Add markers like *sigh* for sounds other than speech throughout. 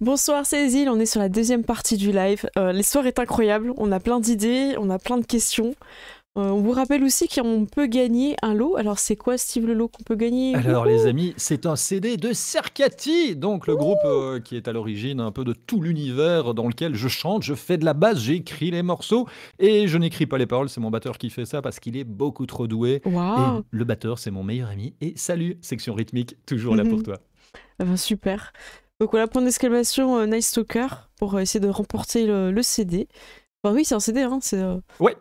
Bonsoir, c'est on est sur la deuxième partie du live. Euh, L'histoire est incroyable, on a plein d'idées, on a plein de questions. Euh, on vous rappelle aussi qu'on peut gagner un lot. Alors, c'est quoi, Steve, le lot qu'on peut gagner Alors, les amis, c'est un CD de Cercati, donc le groupe euh, qui est à l'origine un peu de tout l'univers dans lequel je chante, je fais de la basse, j'écris les morceaux et je n'écris pas les paroles. C'est mon batteur qui fait ça parce qu'il est beaucoup trop doué. Et le batteur, c'est mon meilleur ami. Et salut, section rythmique, toujours là pour toi. Eh ben, super. Donc voilà, point d'exclamation, euh, Nice Stalker, pour euh, essayer de remporter le, CD. Enfin oui, c'est un CD, hein, c'est... Euh, ouais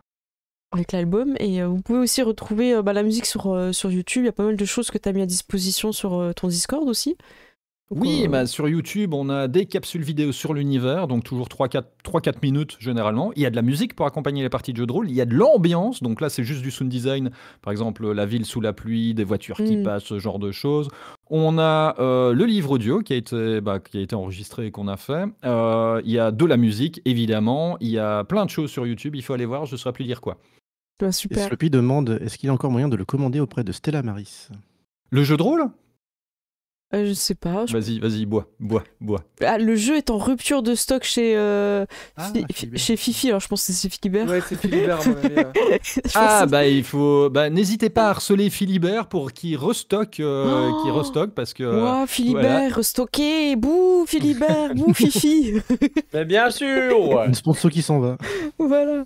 avec l'album et vous pouvez aussi retrouver bah, la musique sur, sur YouTube, il y a pas mal de choses que tu as mis à disposition sur ton Discord aussi. Oui, bah, euh sur YouTube, on a des capsules vidéo sur l'univers, donc toujours 3-4 minutes généralement. Il y a de la musique pour accompagner les parties de jeux de rôle, il y a de l'ambiance, donc là c'est juste du sound design, par exemple la ville sous la pluie, des voitures qui mmh. passent, ce genre de choses. On a euh, le livre audio qui a été, bah, qui a été enregistré et qu'on a fait. Euh, il y a de la musique, évidemment, il y a plein de choses sur YouTube, il faut aller voir, je ne saurais plus dire quoi. Bah, super. Et demande, est-ce qu'il y a encore moyen de le commander auprès de Stella Maris Le jeu de rôle euh, je sais pas. Vas-y, vas-y, bois, bois, bois. Ah, le jeu est en rupture de stock chez, euh, ah, chez Fifi, alors hein, je pense que c'est Philibert. Ouais, c'est Philibert, *laughs* ah, bah il faut. Bah, N'hésitez pas à harceler Philibert pour qu'il restocke, euh, oh qu'il parce que. Philibert, restocké, bouh, Philibert, bouh, *laughs* Fifi. Mais bien sûr sponsor qui s'en va. Voilà.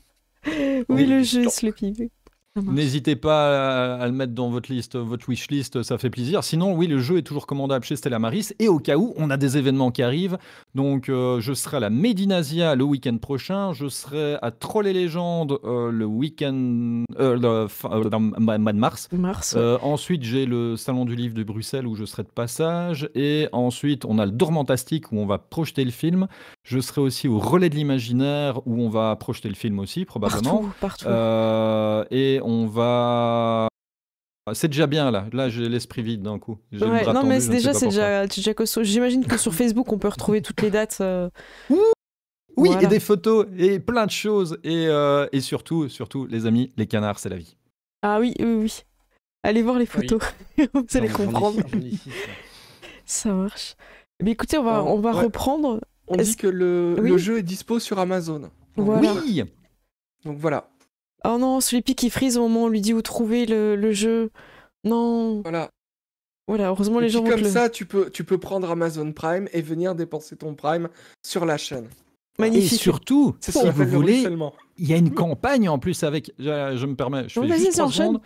Oui, le jeu, Sleepy. N'hésitez pas à, le mettre dans votre liste, votre wish list, ça fait plaisir. Sinon, oui, le jeu est toujours commandable chez Stella Maris. Et au cas où, on a des événements qui arrivent. Donc, euh, je serai à la Medinasia le week-end prochain. Je serai à Troll et Légendes euh, le week-end. Euh, le mois de mars. ensuite, j'ai le Salon du Livre de Bruxelles où je serai de passage. Et ensuite, on a le Dormantastique où on va projeter le film. Je serai aussi au Relais de l'Imaginaire où on va projeter le film aussi, probablement. Partout, partout. et on va. C'est déjà bien là. Là, j'ai l'esprit vide d'un coup. non, mais c'est déjà, c'est déjà, J'imagine que sur Facebook, on peut retrouver toutes les dates. Euh. Oui, et des photos, et plein de choses. Euh, et, surtout, surtout, les amis, les canards, c'est la vie. Ah oui, oui, oui. Allez voir les ah photos. *laughs* Vous allez comprendre. ça marche. Mais écoutez, on va, ah, on va reprendre. On dit que le, jeu est dispo sur Amazon. Oui. Donc voilà. Oh non, Sleepy qui frise au moment où on lui dit où trouver le, jeu. Non. Voilà. Voilà, heureusement les gens comme ça, tu peux, tu peux prendre Amazon Prime et venir dépenser ton Prime sur la chaîne. Magnifique. Et surtout, si vous voulez, il y a une campagne en plus avec. Je, me permets, je fais juste prendre...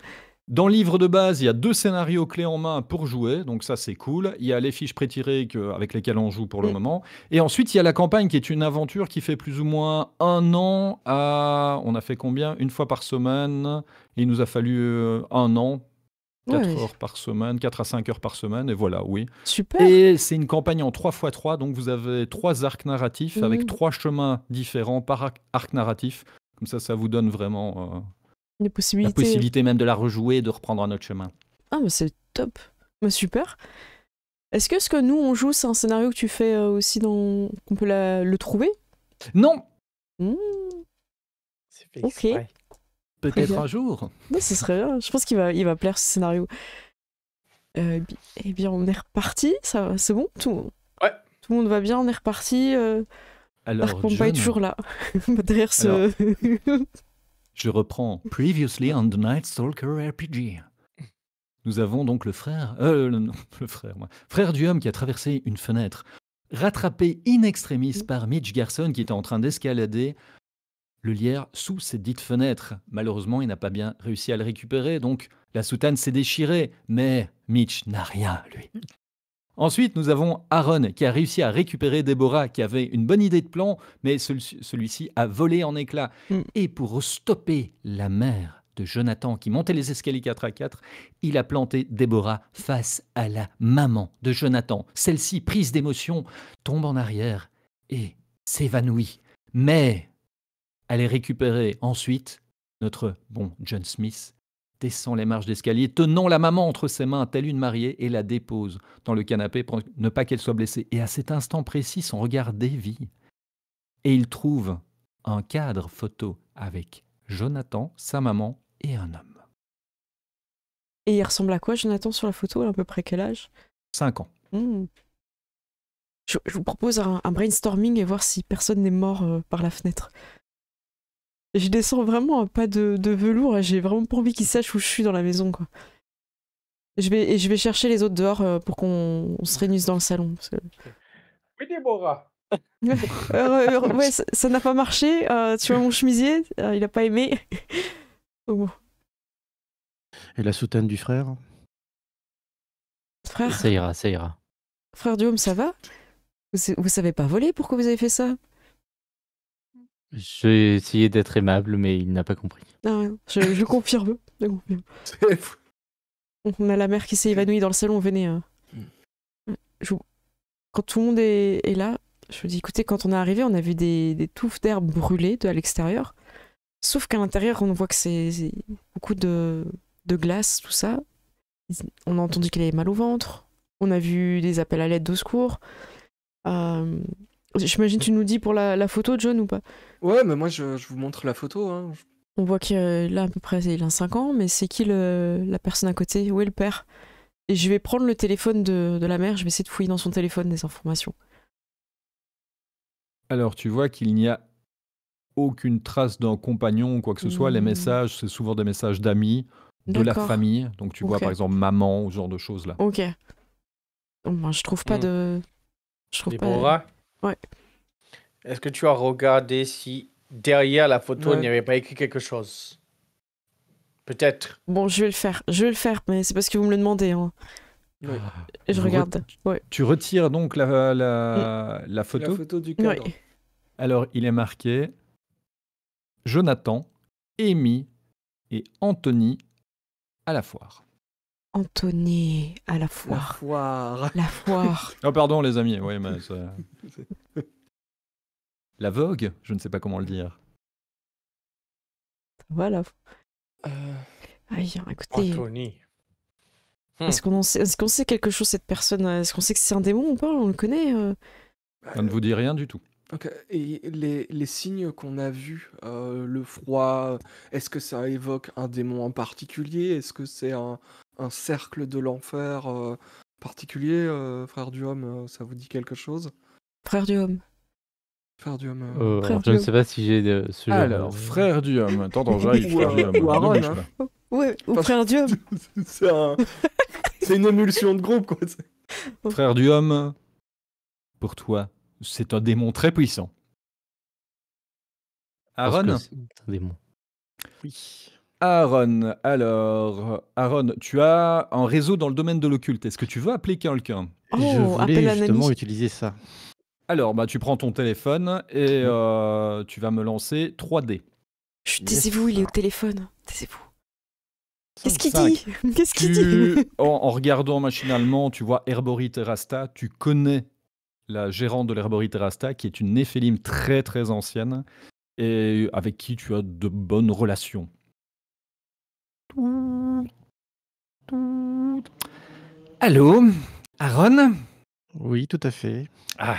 Dans le livre de base, il y a deux scénarios clés en main pour jouer, donc ça c'est cool. Il y a les fiches prétirées que, avec lesquelles on joue pour le mm. moment. Et ensuite, il y a la campagne qui est une aventure qui fait plus ou moins un an à... On a fait combien Une fois par semaine. Il nous a fallu euh, un an 4 heures par semaine, 4 à 5 heures par semaine, et voilà, oui. Super. Et c'est une campagne en 3 x 3, donc vous avez trois arcs narratifs avec mm. trois chemins différents par arc narratif. Comme ça, ça vous donne vraiment euh, possibilités. La possibilité même de la rejouer de reprendre un autre chemin. Ah, mais c'est top. Mais bah, super. Est-ce que ce que nous on joue, c'est un scénario que tu fais euh, aussi dans. qu'on peut la... le trouver Non mmh. Ok. C'est Peut-être un jour. Oui, bah, ce serait bien. Je pense qu'il va, il va plaire ce scénario. Euh, eh bien, on est reparti. Ça, c'est bon. Tout, ouais. tout le monde va bien. On est reparti. Euh, Alors, John... pas est toujours là *laughs* derrière ce. *laughs* Je reprends Previously on the Night Stalker RPG. Nous avons donc le frère, euh, non, *laughs* le frère, moi, frère du homme qui a traversé une fenêtre, rattrapé in extremis mm. par Mitch Garson qui était en train d'escalader le lierre sous cette dite fenêtre. Malheureusement, il n'a pas bien réussi à le récupérer, donc la soutane s'est déchirée. Mais Mitch n'a rien, lui. Ensuite, nous avons Aaron qui a réussi à récupérer Déborah qui avait une bonne idée de plan, mais celui-ci a volé en éclats. Mm. Et pour stopper la mère de Jonathan qui montait les escaliers 4 à 4, il a planté Déborah face à la maman de Jonathan. Celle-ci, prise d'émotion, tombe en arrière et s'évanouit. Mais elle est récupérée ensuite. Notre bon John Smith descend les marches d'escalier, tenant la maman entre ses mains, telle une mariée, et la dépose dans le canapé pour ne pas qu'elle soit blessée. Et à cet instant précis, son regard dévie. Et il trouve un cadre photo avec Jonathan, sa maman et un homme. Et il ressemble à quoi Jonathan sur la photo À peu près quel âge Cinq ans. Hmm. Je, vous propose un, brainstorming et voir si personne n'est mort euh, par la fenêtre je descends vraiment pas de, de velours j'ai vraiment pas envie qu'ils sachent où je suis dans la maison quoi. Je vais, et je vais chercher les autres dehors euh, pour qu'on se réunisse dans le salon. *laughs* Oui, Déborah *laughs* euh, euh, ouais, ça n'a pas marché. tu vois mon chemisier, il a pas aimé. *laughs* Et la soutane du frère Frère Ça ira, ça ira. Frère Duhomme, ça va vous savez pas voler Pourquoi vous avez fait ça j'ai essayé d'être aimable, mais il n'a pas compris. Ah je, je, confirme. On a la mère qui s'est évanouie dans le salon, venez. Hein. Mm. Quand tout le monde est, est là, je me dis écoutez, quand on est arrivé, on a vu des, des touffes d'herbe brûlées de à l'extérieur. Sauf qu'à l'intérieur, on voit que c'est beaucoup de, de glace, tout ça. On a entendu qu'il avait mal au ventre. On a vu des appels à l'aide de secours. Euh... J'imagine tu nous dis pour la, la photo, John, ou pas Ouais, mais moi, je, je vous montre la photo. Hein. On voit qu'il a euh, à peu près il a 5 ans, mais c'est qui le, la personne à côté Où est le père Et je vais prendre le téléphone de, de, la mère, je vais essayer de fouiller dans son téléphone des informations. Alors, tu vois qu'il n'y a aucune trace d'un compagnon ou quoi que ce soit. Les mmh. messages, c'est souvent des messages d'amis, de la famille. Donc, tu vois par exemple maman ou ce genre de choses là. Ok. Moi ben, je trouve pas mmh. de. Je trouve pas. Ouais. Est-ce que tu as regardé si derrière la photo il n'y avait pas écrit quelque chose Peut-être. Bon, je vais le faire. Je vais le faire, mais c'est parce que vous me le demandez. Hein. Je regarde. Tu retires donc la, la, mm. la photo. La photo du cadre. Alors, il est marqué Jonathan, Amy et Anthony à la foire. Anthony à la foire. La foire. La *laughs* foire. oh, pardon, les amis. Oui, mais *laughs* La vogue Je ne sais pas comment le dire. Voilà. Euh... Aïe, ah, écoutez. Hmm. Est-ce qu'on sait, quelque chose cette personne euh, Est-ce qu'on sait que c'est un démon ou pas On le connaît euh. On ne vous dit rien du tout. Et les, signes qu'on a vus, euh, le froid, est-ce que ça évoque un démon en particulier Est-ce que c'est un, cercle de l'enfer particulier, frère du homme Ça vous dit quelque chose Frère du homme Frère du homme. Euh. Euh, je ne sais pas si j'ai ce genre. Alors, frère du homme. Attends, j'arrive. Frère du homme. Ou Aaron, hein. ou frère du homme. C'est une émulsion de groupe, quoi. Oh. Frère du homme, pour toi, c'est un démon très puissant. Aaron C'est un démon. Oui. Aaron, alors, Aaron, tu as un réseau dans le domaine de l'occulte. Est-ce que tu veux appeler quelqu'un oh, Je voulais justement utiliser ça. Alors, bah, tu prends ton téléphone et mhm. euh, tu vas me lancer 3D. taisez-vous, il est au téléphone. Taisez-vous. Qu'est-ce qu'il dit *laughs* Qu'est-ce qu'il dit en, regardant machinalement, tu vois Herbori tu connais la gérante de l'Herbori Terasta, qui est une néphélim très très ancienne et avec qui tu as de bonnes relations. Allô Aaron Oui, tout à fait. Ah,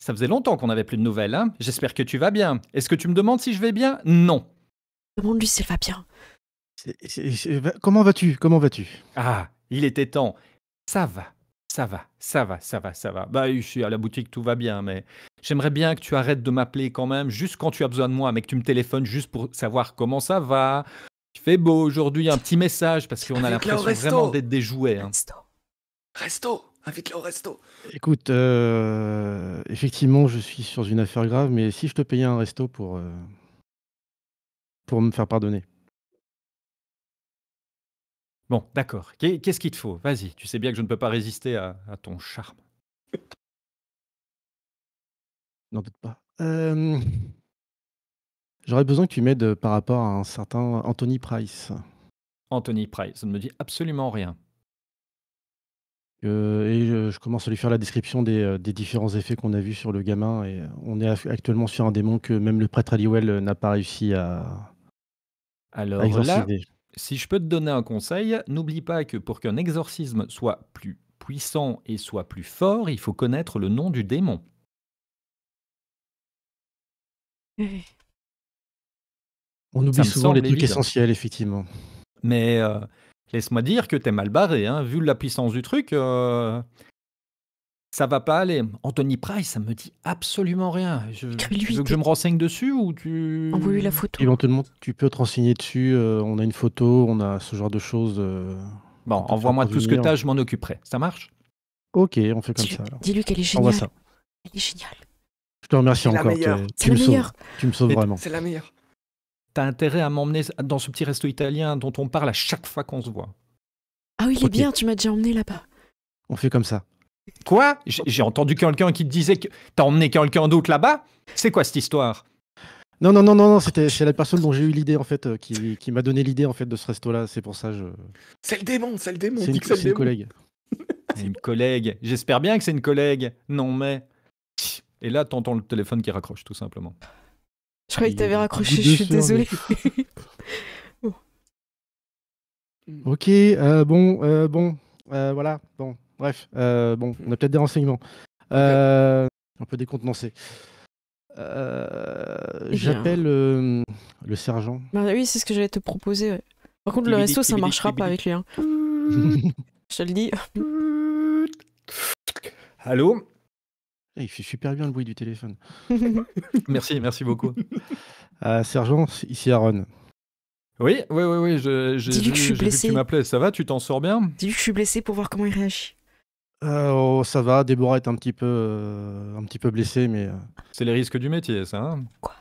ça faisait longtemps qu'on n'avait plus de nouvelles, hein. J'espère que tu vas bien. Est-ce que tu me demandes si je vais bien Non. Demande-lui s'il va bien. Comment vas-tu Comment vas-tu Ah, il était temps. Ça va, ça va, ça va, ça va, ça va. Bah, je suis à la boutique, tout va bien, mais j'aimerais bien que tu arrêtes de m'appeler quand même, juste quand tu as besoin de moi, mais que tu me téléphones juste pour savoir comment ça va. Il fait beau aujourd'hui, un petit message, parce qu'on a l'impression vraiment d'être des jouets. Hein. Resto. Resto Invite-le au resto. Écoute, euh, effectivement, je suis sur une affaire grave, mais si je te payais un resto pour, euh, pour me faire pardonner. Bon, d'accord. Qu'est-ce qu'il te faut Vas-y, tu sais bien que je ne peux pas résister à, ton charme. *laughs* N'en doute pas. Euh, j'aurais besoin que tu m'aides par rapport à un certain Anthony Price. Anthony Price, ça ne me dit absolument rien. Euh, et je, commence à lui faire la description des, euh, des différents effets qu'on a vus sur le gamin. Et euh, on est actuellement sur un démon que même le prêtre Aliwell n'a pas réussi à, Alors Là, si je peux te donner un conseil, n'oublie pas que pour qu'un exorcisme soit plus puissant et soit plus fort, il faut connaître le nom du démon. On oublie souvent les trucs essentiels, effectivement. Mais Laisse-moi dire que t'es mal barré, hein. vu la puissance du truc, euh, ça va pas aller. Anthony Price, ça me dit absolument rien. Je, tu veux que je me renseigne dessus ou tu... Envoie-lui la photo. Éventuellement, tu peux te renseigner dessus, euh, on a une photo, on a ce genre de choses. Euh, bon, envoie-moi tout ce que t'as, je m'en occuperai. Ça marche Ok, on fait comme ça. Dis-lui qu'elle est géniale. ça. Elle est géniale. Je te remercie encore. C'est tu, me sauves, tu me sauves vraiment. C'est la meilleure t'as intérêt à m'emmener dans ce petit resto italien dont on parle à chaque fois qu'on se voit. Ah oui, il est bien, tu m'as déjà emmené là-bas. On fait comme ça. Quoi J'ai entendu quelqu'un qui te disait que t'as emmené quelqu'un d'autre là-bas C'est quoi cette histoire non, non, non, non, non c'était c'est la personne dont j'ai eu l'idée en fait, euh, qui, m'a donné l'idée en fait de ce resto-là. C'est pour ça je. C'est le démon, c'est le démon. C'est une, une, collègue. *laughs* c'est une collègue. J'espère bien que c'est une collègue. Non mais. Et là, t'entends le téléphone qui raccroche tout simplement. Je croyais que t'avais raccroché, je suis désolé. *laughs* Hmm. Ok, euh, bon, euh, bon, euh, voilà, bon, bref, bon, on a peut-être des renseignements. On Un peu décontenancé. Eh j'appelle le sergent. Bah oui, c'est ce que j'allais te proposer. Par contre, le resto, ça ne marchera pas avec lui. Hein. *laughs* je te le dis. Allô ah, il fait super bien le bruit du téléphone. *laughs* merci, merci beaucoup. *laughs* Euh, sergent, ici Aaron. Oui, oui, oui, oui, j'ai vu, que tu m'appelais. Ça va, tu t'en sors bien Dis-lui que je suis blessé pour voir comment il réagit. Euh, oh, ça va, Déborah est un petit peu, euh, un petit peu blessée, mais. C'est les risques du métier, ça.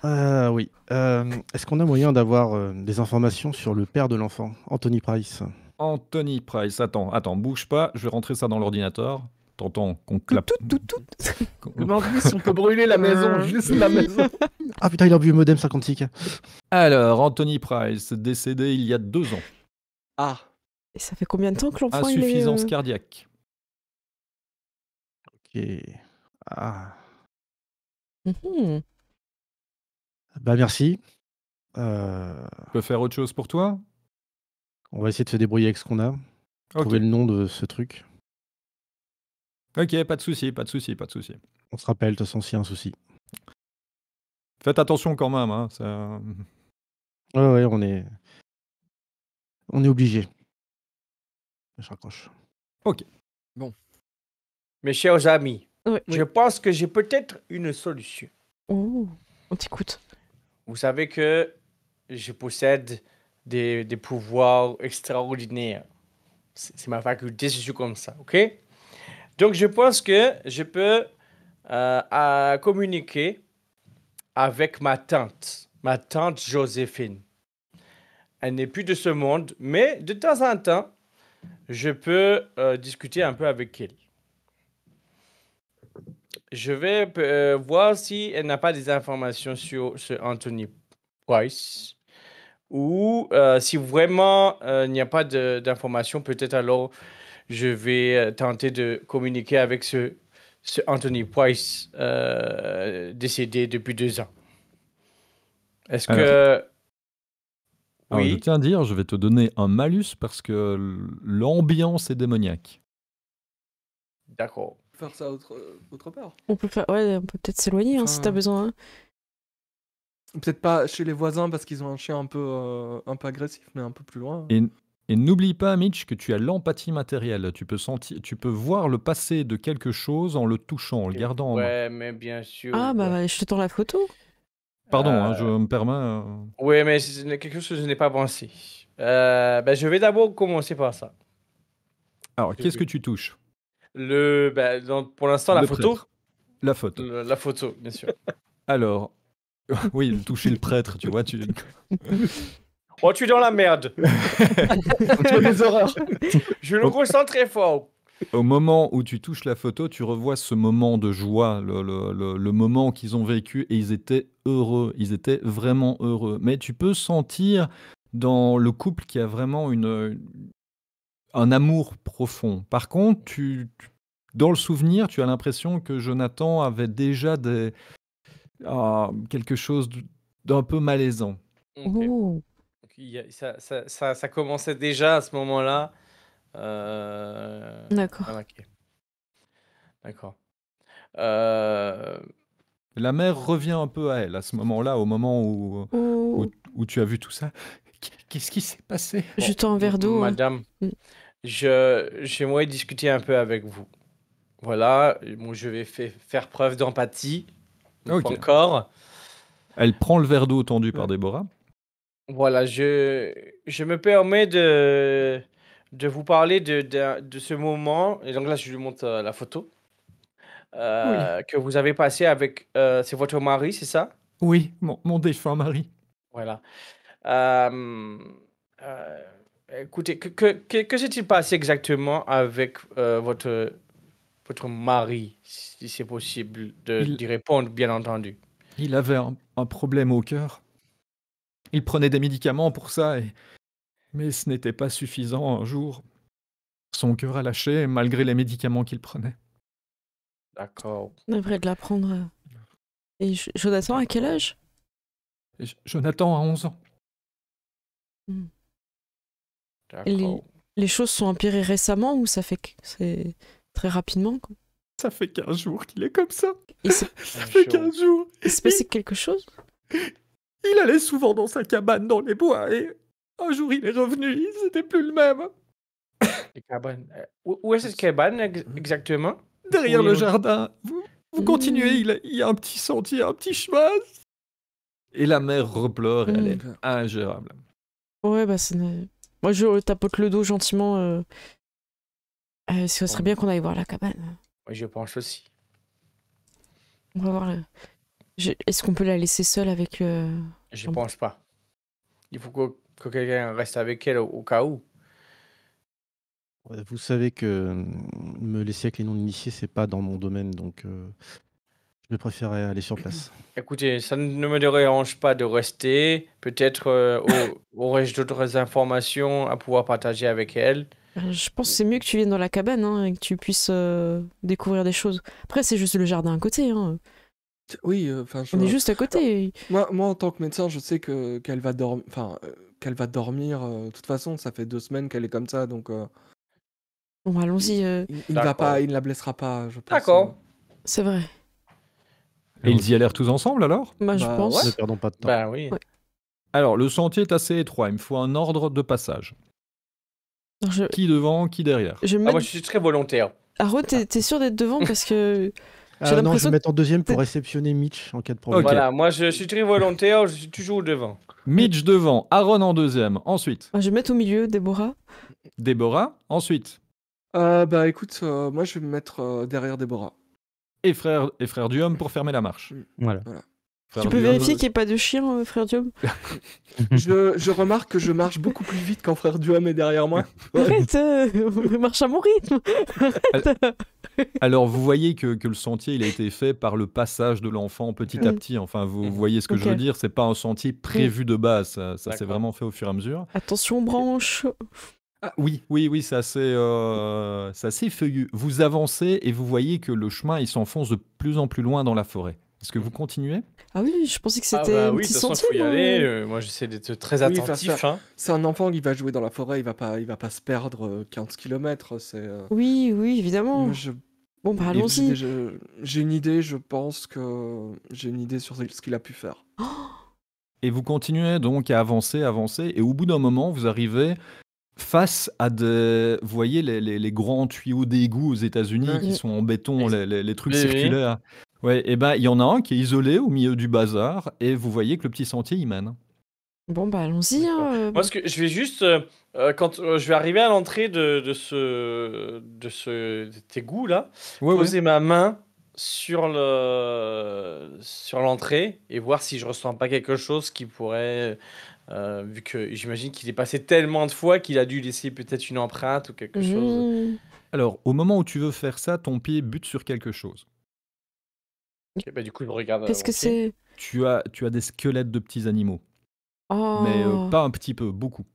hein oui. Est-ce qu'on a moyen d'avoir des informations sur le père de l'enfant, Anthony Price Anthony Price, attends, attends, bouge pas, je vais rentrer ça dans l'ordinateur t'entends qu'on claque Tout, tout, tout. *laughs* on peut brûler la maison, euh. juste la maison. ah putain, il a bu le modem 56. Alors, Anthony Price, décédé il y a deux ans. Ah. Et ça fait combien de temps que l'enfant Insuffisance Insuffisance euh, cardiaque. Ok. Ah. Mhm. Bah merci. On euh, peut faire autre chose pour toi On va essayer de se débrouiller avec ce qu'on a. Trouver le nom de ce truc. Ok, pas de souci, pas de souci, pas de souci. On se rappelle, de toute façon, un souci. Faites attention quand même. Hein, ça... ouais, on est. On est obligé. Je raccroche. Ok. Bon. Mes chers amis, je pense que j'ai peut-être une solution. Oh, on t'écoute. Vous savez que je possède des, des pouvoirs extraordinaires. C'est ma faculté, je suis comme ça, ok donc, je pense que je peux euh, communiquer avec ma tante, ma tante Joséphine. Elle n'est plus de ce monde, mais de temps en temps, je peux euh, discuter un peu avec elle. Je vais euh, voir si elle n'a pas des informations sur, sur Anthony Price ou si vraiment il n'y a pas d'informations, peut-être alors je vais euh, tenter de communiquer avec ce, ce Anthony Price euh, décédé depuis deux ans. Est-ce que... Ah oui. Je tiens à dire, je vais te donner un malus parce que l'ambiance est démoniaque. D'accord. Faire ça autre, euh, autre part. On peut peut être s'éloigner si hein, tu si t'as besoin. Hein. Peut-être pas chez les voisins parce qu'ils ont un chien un peu, un peu agressif, mais un peu plus loin. Et et n'oublie pas, Mitch, que tu as l'empathie matérielle. Tu peux, sentir, tu peux voir le passé de quelque chose en le touchant, en le gardant ouais, mais bien sûr. Ah, bah, je te tends la photo. Pardon, hein, euh, je me permets. Hein. Oui, mais c'est quelque chose que je n'ai pas pensé. Euh, bah, je vais d'abord commencer par ça. Alors, qu'est-ce que tu touches le, bah, Pour l'instant, la photo. La photo. la photo, bien sûr. *laughs* Alors, *laughs* oui, toucher le prêtre, tu vois. Tu... *laughs* Oh, tu es dans la merde. *laughs* Je le ressens très fort. Au moment où tu touches la photo, tu revois ce moment de joie, le, le, moment qu'ils ont vécu et ils étaient heureux, ils étaient vraiment heureux. Mais tu peux sentir dans le couple qu'il y a vraiment une, un amour profond. Par contre, tu, dans le souvenir, tu as l'impression que Jonathan avait déjà des, ah, quelque chose d'un peu malaisant ça, commençait déjà à ce moment-là. Euh, D'accord. Ah, D'accord. Euh, La mère revient un peu à elle à ce moment-là, au moment où, où, tu as vu tout ça. Qu'est-ce qui s'est passé Je tends un verre d'eau. Hein. madame, mm. Je, j'aimerais discuter un peu avec vous. Voilà, je vais faire preuve d'empathie, encore. Elle prend le verre d'eau tendu par Déborah. Voilà, je, me permets de, vous parler de, ce moment. Et donc là, je lui montre euh, la photo euh, que vous avez passé avec. Euh, c'est votre mari, c'est ça? Oui, mon, mon défunt mari. Voilà. écoutez, que, s'est-il passé exactement avec votre, votre mari, si c'est possible de, d'y répondre, bien entendu? Il avait un problème au cœur. Il prenait des médicaments pour ça, mais ce n'était pas suffisant un jour. Son cœur a lâché malgré les médicaments qu'il prenait. D'accord. On devrait de l'apprendre. Euh. Et Jonathan, à quel âge Jonathan a 11 ans. Hmm. Les, choses sont empirées récemment ou ça fait c'est très rapidement Ça fait 15 jours qu'il est comme ça. ça fait 15 jours. Il se passait quelque chose il allait souvent dans sa cabane dans les bois et un jour il est revenu, il n'était plus le même. Cabane. Euh, où est cette cabane exactement Derrière le jardin. Vous, continuez, hmm. il, y a un petit sentier, un petit chemin. Et la mère replore et elle est hmm. ingérable. Ouais, bah c'est. Moi je tapote le dos gentiment. Euh... euh ce serait oh. bien qu'on aille voir la cabane. Oui, je penche aussi. On va voir le... Est-ce qu'on peut la laisser seule avec le. Euh, n'y pense pas. Il faut que, quelqu'un reste avec elle au, cas où. Vous savez que hum, me laisser avec les non-initiés, c'est pas dans mon domaine, donc euh, je préférerais aller sur place. *clears throat* Écoutez, ça ne me dérange pas de rester. Peut-être euh, aurais-je *laughs* d'autres informations à pouvoir partager avec elle. Je pense que c'est mieux que tu viennes dans la cabane hein, et que tu puisses découvrir des choses. Après, c'est juste le jardin à côté. Hein. Oui, euh, enfin, On est juste à côté. moi, moi, en tant que médecin, je sais que qu'elle va dormir. Enfin, euh, qu'elle va dormir. Euh, de toute façon, ça fait deux semaines qu'elle est comme ça, donc Bon, bah, allons-y, il ne va pas, il ne la blessera pas, je pense. D'accord. c'est vrai. Et ils y allèrent tous ensemble alors bah, je bah, pense. Ne perdons pas de temps. Bah oui. Alors, le sentier est assez étroit, il me faut un ordre de passage. Qui devant, qui derrière je ah, moi, je suis très volontaire. Haro, t'es sûr d'être devant parce que euh, non, je vais mettre en deuxième pour réceptionner Mitch en cas de problème. Voilà, moi je suis très volontaire, je suis toujours devant. Mitch devant, Aaron en deuxième, ensuite. Je vais mettre au milieu Déborah. Déborah, ensuite. Euh, bah écoute, euh, moi je vais me mettre euh, derrière Déborah. Et frère, et frère du homme pour fermer la marche. Mm. voilà tu peux vérifier qu'il n'y ait pas de chien, euh, frère Diom *laughs* je, remarque que je marche beaucoup plus vite quand frère Diom est derrière moi. *laughs* Arrête, euh, *laughs* marche à mon rythme. Alors vous voyez que, le sentier il a été fait par le passage de l'enfant petit à mm. petit. Enfin vous mm. voyez ce que je veux dire. C'est pas un sentier prévu de base. Ça, ça s'est vraiment fait au fur et à mesure. Attention branche. Ah, oui, oui, oui, c'est assez, euh, feuillu. Vous avancez et vous voyez que le chemin il s'enfonce de plus en plus loin dans la forêt. Est-ce que vous mhm. continuez Ah oui, je pensais que ah c'était bah oui, un petit sentier. y hein. aller. Euh, moi, j'essaie d'être très attentif. Hein. C'est un enfant qui va jouer dans la forêt, il va pas, il va pas se perdre 15 euh, km. C'est. Euh, oui, oui, évidemment. Bon, bah allons-y. J'ai une idée, je pense que j'ai une idée sur ce qu'il a pu faire. *gasps* et vous continuez donc à avancer, avancer, et au bout d'un moment, vous arrivez face à de, vous voyez, les, grands tuyaux d'égout aux États-Unis qui sont en béton, les, trucs circulaires. Oui. Ouais, et eh ben il y en a un qui est isolé au milieu du bazar et vous voyez que le petit sentier y mène. Bon bah allons-y. Hein, euh, Moi que je vais juste euh, euh, quand je vais arriver à l'entrée de, de, ce de ce égout là, poser ma main sur le sur l'entrée et voir si je ressens pas quelque chose qui pourrait euh, vu que j'imagine qu'il est passé tellement de fois qu'il a dû laisser peut-être une empreinte ou quelque mhm. chose. Alors, au moment où tu veux faire ça, ton pied bute sur quelque chose. Bah, du coup, je regarde. Qu'est-ce euh, que c'est tu as, tu as des squelettes de petits animaux. Oh. Mais euh, pas un petit peu, beaucoup.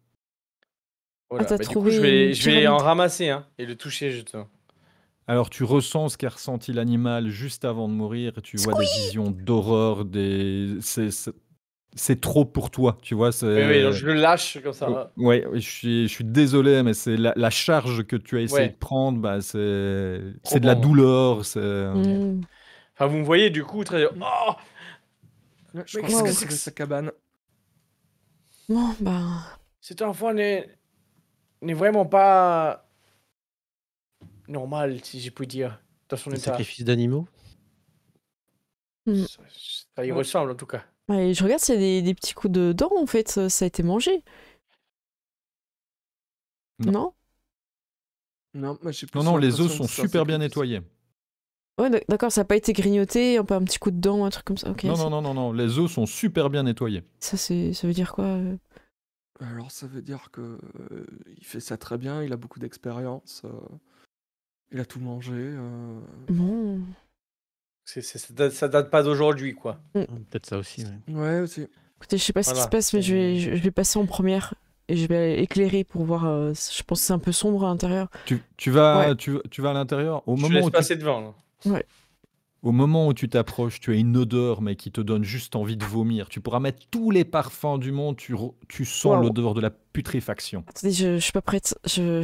je vais, en ramasser hein, et le toucher justement. Alors tu ressens ce qu'a ressenti l'animal juste avant de mourir, tu vois des visions d'horreur, des c'est trop pour toi, tu vois. je euh, le lâche comme ça. Hein. Ouais, je suis, je suis désolé, mais c'est la, charge que tu as essayé de prendre, bah, c'est de la hein. douleur. Mm. Euh, enfin, vous me voyez du coup très. Oh je pense que c'est sa cabane. Bah. Cet enfant n'est vraiment pas normal, si j'ai pu dire, dans son état. Sacrifice d'animaux. Mm. Ça, y ressemble en tout cas je regarde, s'il y a des, petits coups de dents en fait, ça a été mangé. Non Non, non, non, non les os sont super bien nettoyés. Ouais, d'accord, ça n'a pas été grignoté, un, un petit coup de dents, un truc comme ça. non, non, non, non, les os sont super bien nettoyés. Ça, ça veut dire quoi euh Alors, ça veut dire que euh, il fait ça très bien, il a beaucoup d'expérience, euh, il a tout mangé. Euh... Bon ça, date, date pas d'aujourd'hui, quoi. Mm. Ah, peut-être ça aussi. Ouais, aussi. Écoutez, je sais pas ce qui se passe, mais je vais, je vais passer en première et je vais éclairer pour voir. Euh, je pense que c'est un peu sombre à l'intérieur. Tu, tu vas, tu, vas à l'intérieur au moment où passer devant. Ouais. Au moment où tu t'approches, tu as une odeur, mais qui te donne juste envie de vomir. Tu pourras mettre tous les parfums du monde, tu, tu sens l'odeur de la putréfaction. Attendez, je, je suis pas prête. je,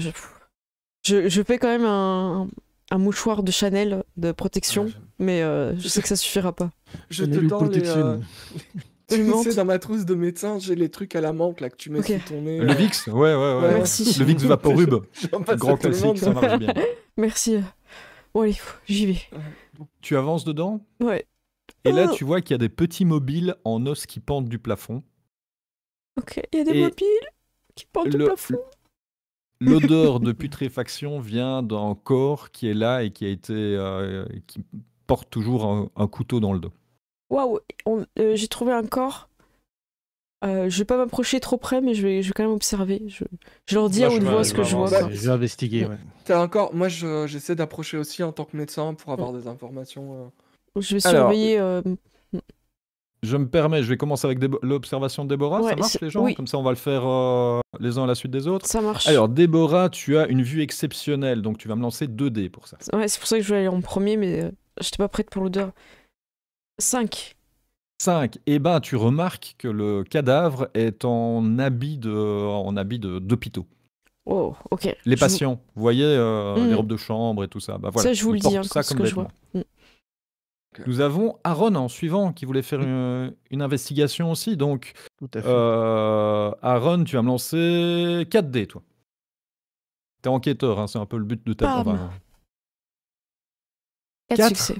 je, je fais quand même un, un mouchoir de Chanel de protection, mais euh, je sais que ça suffira pas. Je te donne les, euh, *laughs* Tu sais, dans ma trousse de médecin, j'ai les trucs à la menthe là que tu mets sur ton nez. Le euh. Vix, ouais, ouais, ouais. Merci. Le Vix Vaporub, *laughs* grand classique, ça marche bien. *laughs* Merci. Bon allez, j'y vais. Tu avances dedans Ouais. Et là, oh. tu vois qu'il y a des petits mobiles en os qui pendent du plafond. Ok, il y a des mobiles qui pendent du plafond l'odeur de putréfaction vient d'un corps qui est là et qui a été, euh, qui porte toujours un, couteau dans le dos. Waouh, euh, j'ai trouvé un corps. Euh, je vais pas m'approcher trop près, mais je vais, je vais quand même observer. Je, leur dis à haute voix ce que je vois. je vais investiguer. T'as un Moi, j'essaie d'approcher aussi en tant que médecin pour avoir des informations. Euh. Je vais surveiller je me permets, je vais commencer avec l'observation de Déborah. ça marche, les gens Comme ça, on va le faire euh, les uns à la suite des autres. Ça marche. Alors, Déborah, tu as une vue exceptionnelle, donc tu vas me lancer 2 dés pour ça. Ouais, c'est pour ça que je voulais aller en premier, mais euh, je n'étais pas prête pour l'odeur. 5. 5. Eh ben, tu remarques que le cadavre est en habit de, en habit d'hôpitaux. Oh, ok. Les patients, vous, voyez, euh, les hmm. robes de chambre et tout ça. Bah, voilà. Ça, je vous le dis, hein, ça que je vois. Hmm. Nous avons Aaron en suivant qui voulait faire une, investigation aussi. Donc, euh, Aaron, tu vas me lancer 4D, toi. T'es enquêteur, hein, c'est un peu le but de ta campagne. 4, succès.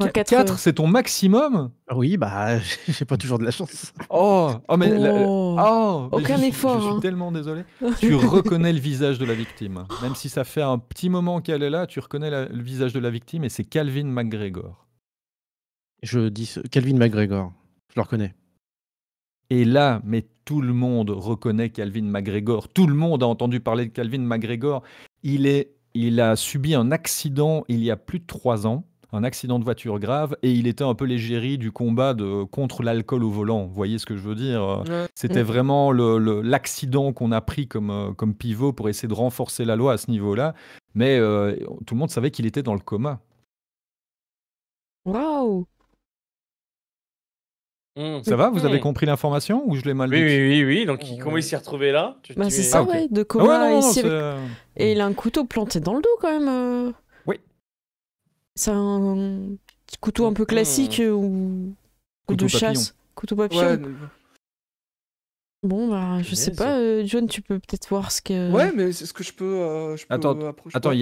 4, euh, c'est ton maximum Oui, bah, *laughs* j'ai pas toujours de la chance. Oh, oh mais, oh. Oh, aucun effort. Je, suis hein. tellement désolé. *laughs* tu reconnais le visage de la victime. Même si ça fait un petit moment qu'elle est là, tu reconnais le visage de la victime et c'est Calvin McGregor. Je dis Calvin McGregor, je le reconnais. Et là, mais tout le monde reconnaît Calvin McGregor. Tout le monde a entendu parler de Calvin McGregor. Il, est, il a subi un accident il y a plus de trois ans un accident de voiture grave et il était un peu l'égérie du combat de contre l'alcool au volant. Vous voyez ce que je veux dire euh, C'était mm. vraiment l'accident qu'on a pris comme, euh, comme pivot pour essayer de renforcer la loi à ce niveau-là. Mais euh, tout le monde savait qu'il était dans le coma. Waouh mm. Ça va Vous avez compris l'information ou je l'ai mal dit oui, oui, oui, Donc, il, comment il s'est retrouvé là bah, C'est ça, ah, ouais, de ah coma. Et il mm. a un couteau planté dans le dos quand même. C'est un couteau un peu classique mmh. ou couteau de chasse, couteau papillon. bon bah je sais pas, euh, John, tu peux peut-être voir ce que. Ouais, mais c'est ce que je peux. attends, attends,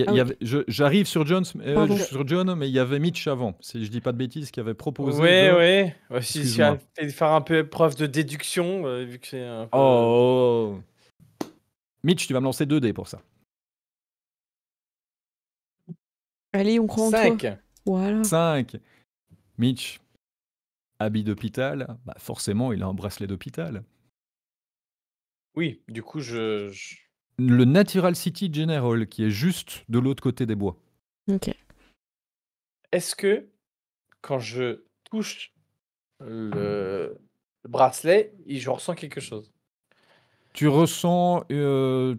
j'arrive sur John, euh, sur John, mais il y avait Mitch avant, si je dis pas de bêtises, qui avait proposé. Oui oui ouais. si faire un peu preuve de déduction, euh, vu que c'est. Oh, oh, oh. Mitch, tu vas me lancer 2 dés pour ça. Allez, on croit en 5. Mitch, habit d'hôpital, bah, forcément, il a un bracelet d'hôpital. Oui, du coup, je, Le Natural City General, qui est juste de l'autre côté des bois. Ok. Est-ce que, quand je touche le, bracelet, bracelet, je ressens quelque chose tu ressens, euh,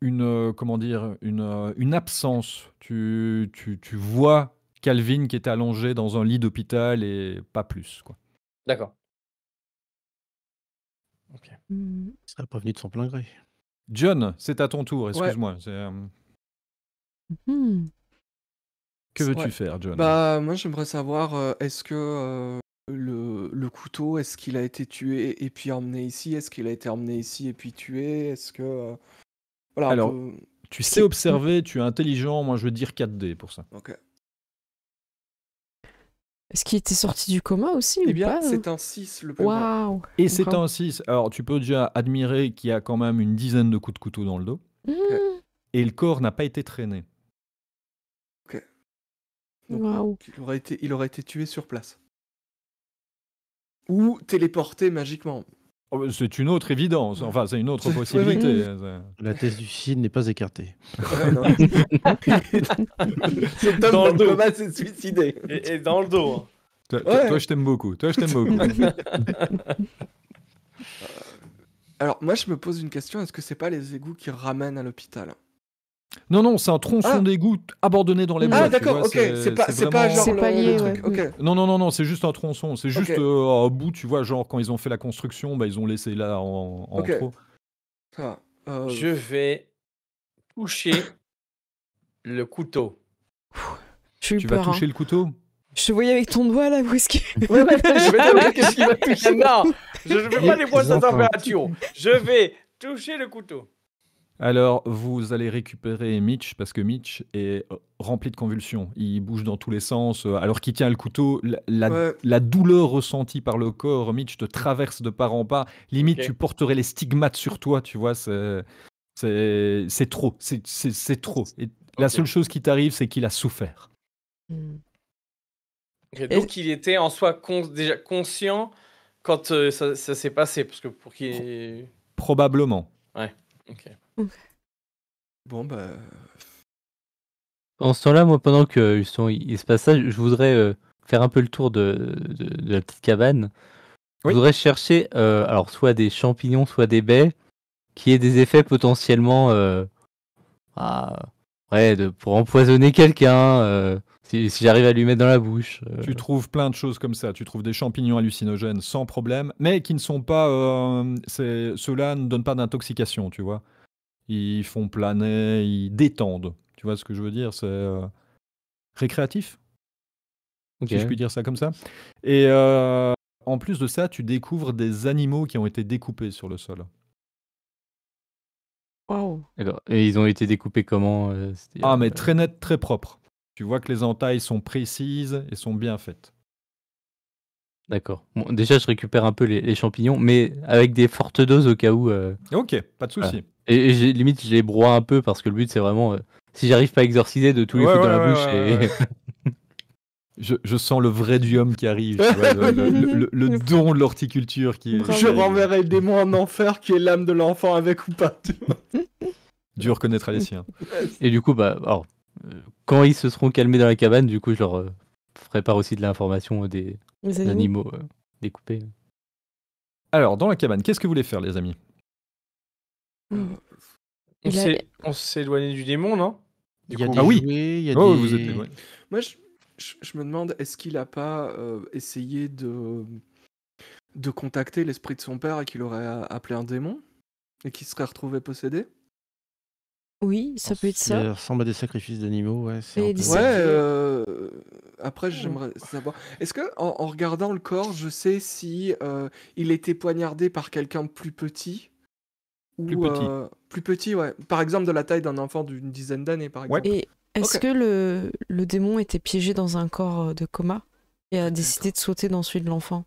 une, euh, comment dire, une, euh, une absence. Tu, tu, tu, vois Calvin qui est allongé dans un lit d'hôpital et pas plus. quoi. D'accord. Ok. Mm. Il serait pas venu de son plein gré. John, c'est à ton tour, excuse-moi. Euh, mm-hmm. Que veux-tu faire, John Bah moi j'aimerais savoir est-ce que le, le, couteau, est-ce qu'il a été tué et puis emmené ici Est-ce qu'il a été emmené ici et puis tué Est-ce que alors, tu sais observer, tu es intelligent, moi je veux dire 4D pour ça. Ok. Est-ce qu'il était sorti du coma aussi Eh bien, c'est euh un 6 le Et c'est un 6. Alors, tu peux déjà admirer qu'il y a quand même une dizaine de coups de couteau dans le dos. Mmh. Et le corps n'a pas été traîné. Ok. été, il aurait été tué sur place. Ou téléporté magiquement. Oh, c'est une autre évidence, enfin c'est une autre possibilité. La thèse du suicide n'est pas écartée. homme *laughs* Dans le dos. s'est suicidé. Et, dans le dos. Hein. Toi, toi, je t'aime beaucoup. Toi, je t'aime beaucoup. *laughs* Euh, alors moi je me pose une question, est-ce que c'est pas les égouts qui ramènent à l'hôpital non, non, c'est un tronçon ah. d'égout abandonné dans les ah, bois. Ah, d'accord, ok. C'est pas, pas, genre lié, Non, non, non, non c'est juste un tronçon. C'est juste euh, un bout, tu vois, genre quand ils ont fait la construction, bah, ils ont laissé là en, en trop. Ah, euh. Je vais toucher le couteau. tu vas hein. toucher le couteau je te voyais avec ton doigt là, où est-ce que. Ouais, je vais *laughs* qu'est-ce qu'il va Non, je ne veux pas les points à température. Je vais toucher le couteau. Alors, vous allez récupérer Mitch parce que Mitch est euh, rempli de convulsions. Il bouge dans tous les sens. Euh, alors qu'il tient le couteau, la, douleur ressentie par le corps, Mitch te traverse de part en part. Limite, tu porterais les stigmates sur toi, tu vois. C'est trop. C'est trop. Et La seule chose qui t'arrive, c'est qu'il a souffert. Hmm. donc, il était en soi déjà conscient quand euh, ça, s'est passé. Parce que pour Probablement. Ouais, ok. Bon, bah. En ce temps-là, moi, pendant que ils sont, il se passe ça, je voudrais euh, faire un peu le tour de, la petite cabane. Je voudrais chercher, euh, alors, soit des champignons, soit des baies, qui aient des effets potentiellement. Euh, ah, pour empoisonner quelqu'un, si, si j'arrive à lui mettre dans la bouche. Tu trouves plein de choses comme ça. Tu trouves des champignons hallucinogènes sans problème, mais qui ne sont pas. Ceux-là ne donnent pas d'intoxication, tu vois ils font planer, ils détendent. Tu vois ce que je veux dire C'est euh, récréatif, si je puis dire ça comme ça. Et euh, en plus de ça, tu découvres des animaux qui ont été découpés sur le sol. Wow. Et ils ont été découpés comment euh, Ah, mais très net, très propre. Tu vois que les entailles sont précises et sont bien faites. D'accord. déjà, je récupère un peu les, champignons, mais avec des fortes doses au cas où. Ok, pas de souci. Et, limite, je les broie un peu parce que le but, c'est vraiment. Euh, si j'arrive pas à exorciser, de tous les ouais, dans la bouche. *laughs* Je, sens le vrai du homme qui arrive, le, don de l'horticulture qui. Je renverrai le démon en enfer qui est l'âme de l'enfant avec ou pas. *laughs* Dû reconnaître les siens. Et du coup, bah, euh, quand ils se seront calmés dans la cabane, du coup, je leur prépare euh, aussi de l'information des, animaux découpés. Alors, dans la cabane, qu'est-ce que vous voulez faire, les amis euh, mmh. On s'est éloigné du démon, non Ah oui oh, Moi, je, me demande, est-ce qu'il n'a pas euh, essayé de, de contacter l'esprit de son père et qu'il aurait appelé un démon Et qu'il serait retrouvé possédé oui, ça peut être ça. Ça ressemble à des sacrifices d'animaux, ouais. Euh, après j'aimerais savoir. Est-ce que en, regardant le corps, je sais si il était poignardé par quelqu'un de plus petit euh, plus petit. ouais. Par exemple, de la taille d'un enfant d'une dizaine d'années, par exemple. Et est-ce que le, le, démon était piégé dans un corps euh, de coma et a décidé de sauter dans celui de l'enfant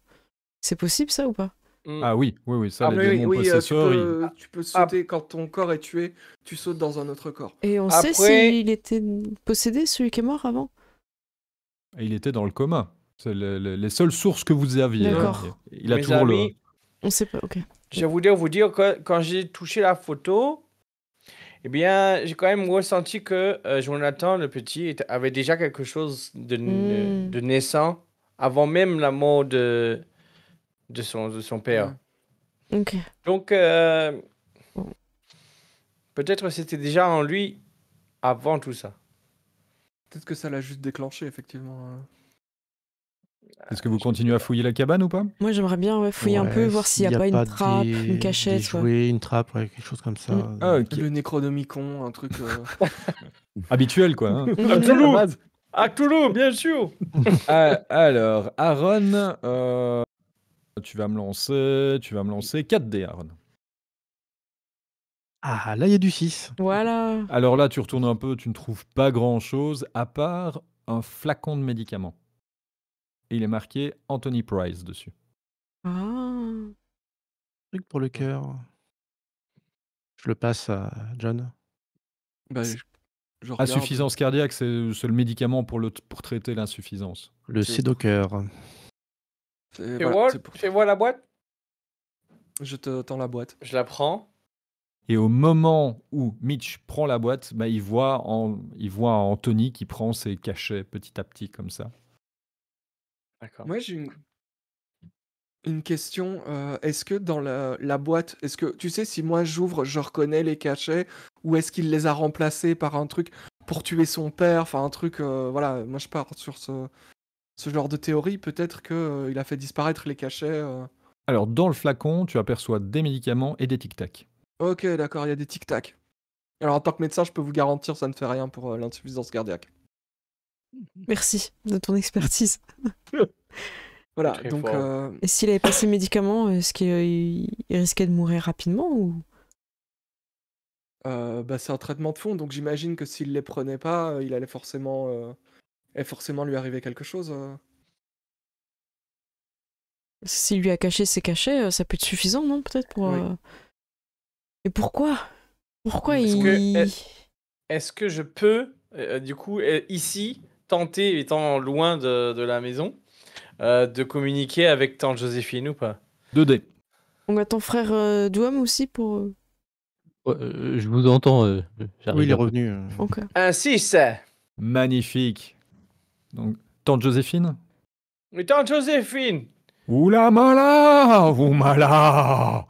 C'est possible, ça, ou pas mm. Ah oui, oui, oui, ça, ah, les démons euh, possesseurs... Tu peux, sauter ah. quand ton corps est tué, tu sautes dans un autre corps. Et on sait s'il était possédé, celui qui est mort avant Il était dans le coma. C'est les seules sources que vous aviez. Hein. Il a toujours le... On sait pas, ok. Je voulais vous dire que quand j'ai touché la photo, eh bien, j'ai quand même ressenti que euh, Jonathan, le petit, avait déjà quelque chose de, hmm. de, naissant avant même la mort de, de, son, de son père. Hmm. Donc, euh, peut-être c'était déjà en lui avant tout ça. Peut-être que ça l'a juste déclenché, effectivement. Hein. Est-ce que vous continuez à fouiller la cabane ou pas Moi, j'aimerais bien fouiller un peu, voir s'il n'y a, pas une trappe, une cachette. Oui, une trappe, quelque chose comme ça. Mm. Ah, Le Necronomicon, un truc. Euh, *laughs* Habituel, quoi. Hein. *laughs* à bien sûr *laughs* ah, Alors, Aaron, euh, tu vas me lancer, tu vas me lancer 4D, Aaron. Ah, là, il y a du 6. Voilà. Alors là, tu retournes un peu, tu ne trouves pas grand-chose, à part un flacon de médicaments il est marqué Anthony Price dessus. Ah, truc pour le cœur. Je le passe à John. Bah, Insuffisance cardiaque, c'est le médicament pour, le, pour traiter l'insuffisance. Le sédocœur. Et voilà, la boîte. Je te tends la boîte. Je la prends. Et au moment où Mitch prend la boîte, bah, il, voit en, il voit Anthony qui prend ses cachets petit à petit comme ça. Moi, j'ai une... question. Euh, est-ce que dans la, boîte, est-ce que tu sais si moi j'ouvre, je reconnais les cachets, ou est-ce qu'il les a remplacés par un truc pour tuer son père, enfin un truc, euh, voilà. Moi, je pars sur ce, ce genre de théorie. Peut-être qu'il euh, a fait disparaître les cachets. Alors, dans le flacon, tu aperçois des médicaments et des tic-tac. Ok, d'accord. Il y a des tic tac. Alors, en tant que médecin, je peux vous garantir, ça ne fait rien pour l'insuffisance cardiaque. Merci de ton expertise. *laughs* voilà, donc. Euh, et s'il avait pas ces médicaments, est-ce qu'il euh, risquait de mourir rapidement ou euh, bah, C'est un traitement de fond, donc j'imagine que s'il les prenait pas, il allait forcément, forcément lui arriver quelque chose. S'il lui a caché ses cachets, ça peut être suffisant, non Peut-être pour. Et pourquoi Pourquoi il. Est-ce que je peux, du coup, ici, tenté, étant loin de, la maison, euh, de communiquer avec Tante Joséphine ou pas 2D. On a ton frère euh, aussi pour. Euh, euh, je vous entends. oui, il est revenu. Un 6 Magnifique. Donc, Tante Joséphine Mais Tante Joséphine Oula mala malade.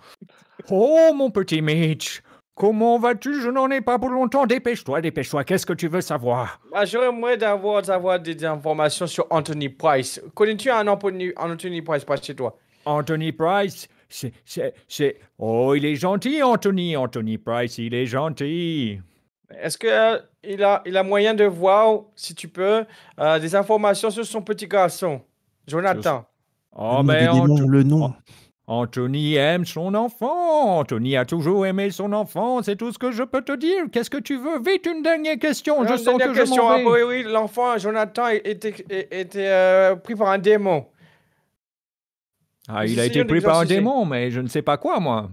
Oh mon petit Mitch Comment vas-tu Je n'en ai pas pour longtemps. Dépêche-toi, dépêche-toi. Qu'est-ce que tu veux savoir bah, J'aimerais d'avoir, avoir des informations sur Anthony Price. Connais-tu un Anthony, Price pas chez toi Anthony Price C'est. Oh, il est gentil, Anthony. Anthony Price, il est gentil. Est-ce qu'il euh, il a, il a moyen de voir, si tu peux, euh, des informations sur son petit garçon, Jonathan Oh, mais. On... Le nom. Oh, Anthony aime son enfant. Anthony a toujours aimé son enfant. C'est tout ce que je peux te dire. Qu'est-ce que tu veux Vite, une dernière question. je sens que je m'en ah vais. oui, oui, l'enfant Jonathan était, euh, pris par un démon. Ah, il a été pris par un démon, mais je ne sais pas quoi, moi.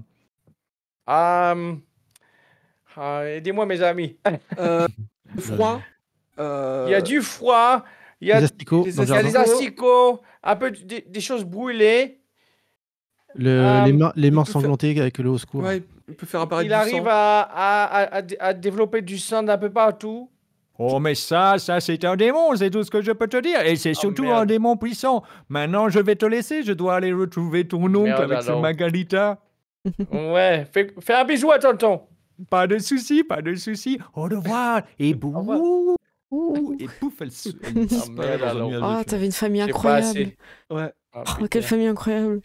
Aidez-moi, ah, mes amis. Euh, euh, froid. *laughs* Il y a du froid. Il y a des asticots, des, des asticots un peu des choses brûlées. Euh, les, mains, les mains avec le haut secours. il peut faire apparaître arrive à, à, à, développer du sang d'un peu partout. Oh, mais ça, ça, c'est un démon, c'est tout ce que je peux te dire. Et c'est ah, surtout un démon puissant. Maintenant, je vais te laisser, je dois aller retrouver ton oncle avec ce Magalita. *laughs* ouais, fais, fais, un bisou à tonton. Pas de souci, pas de souci. Au revoir. Et bouh. et pouf, elle, se. Oh, t'avais une famille incroyable. Ouais. Oh, quelle famille incroyable.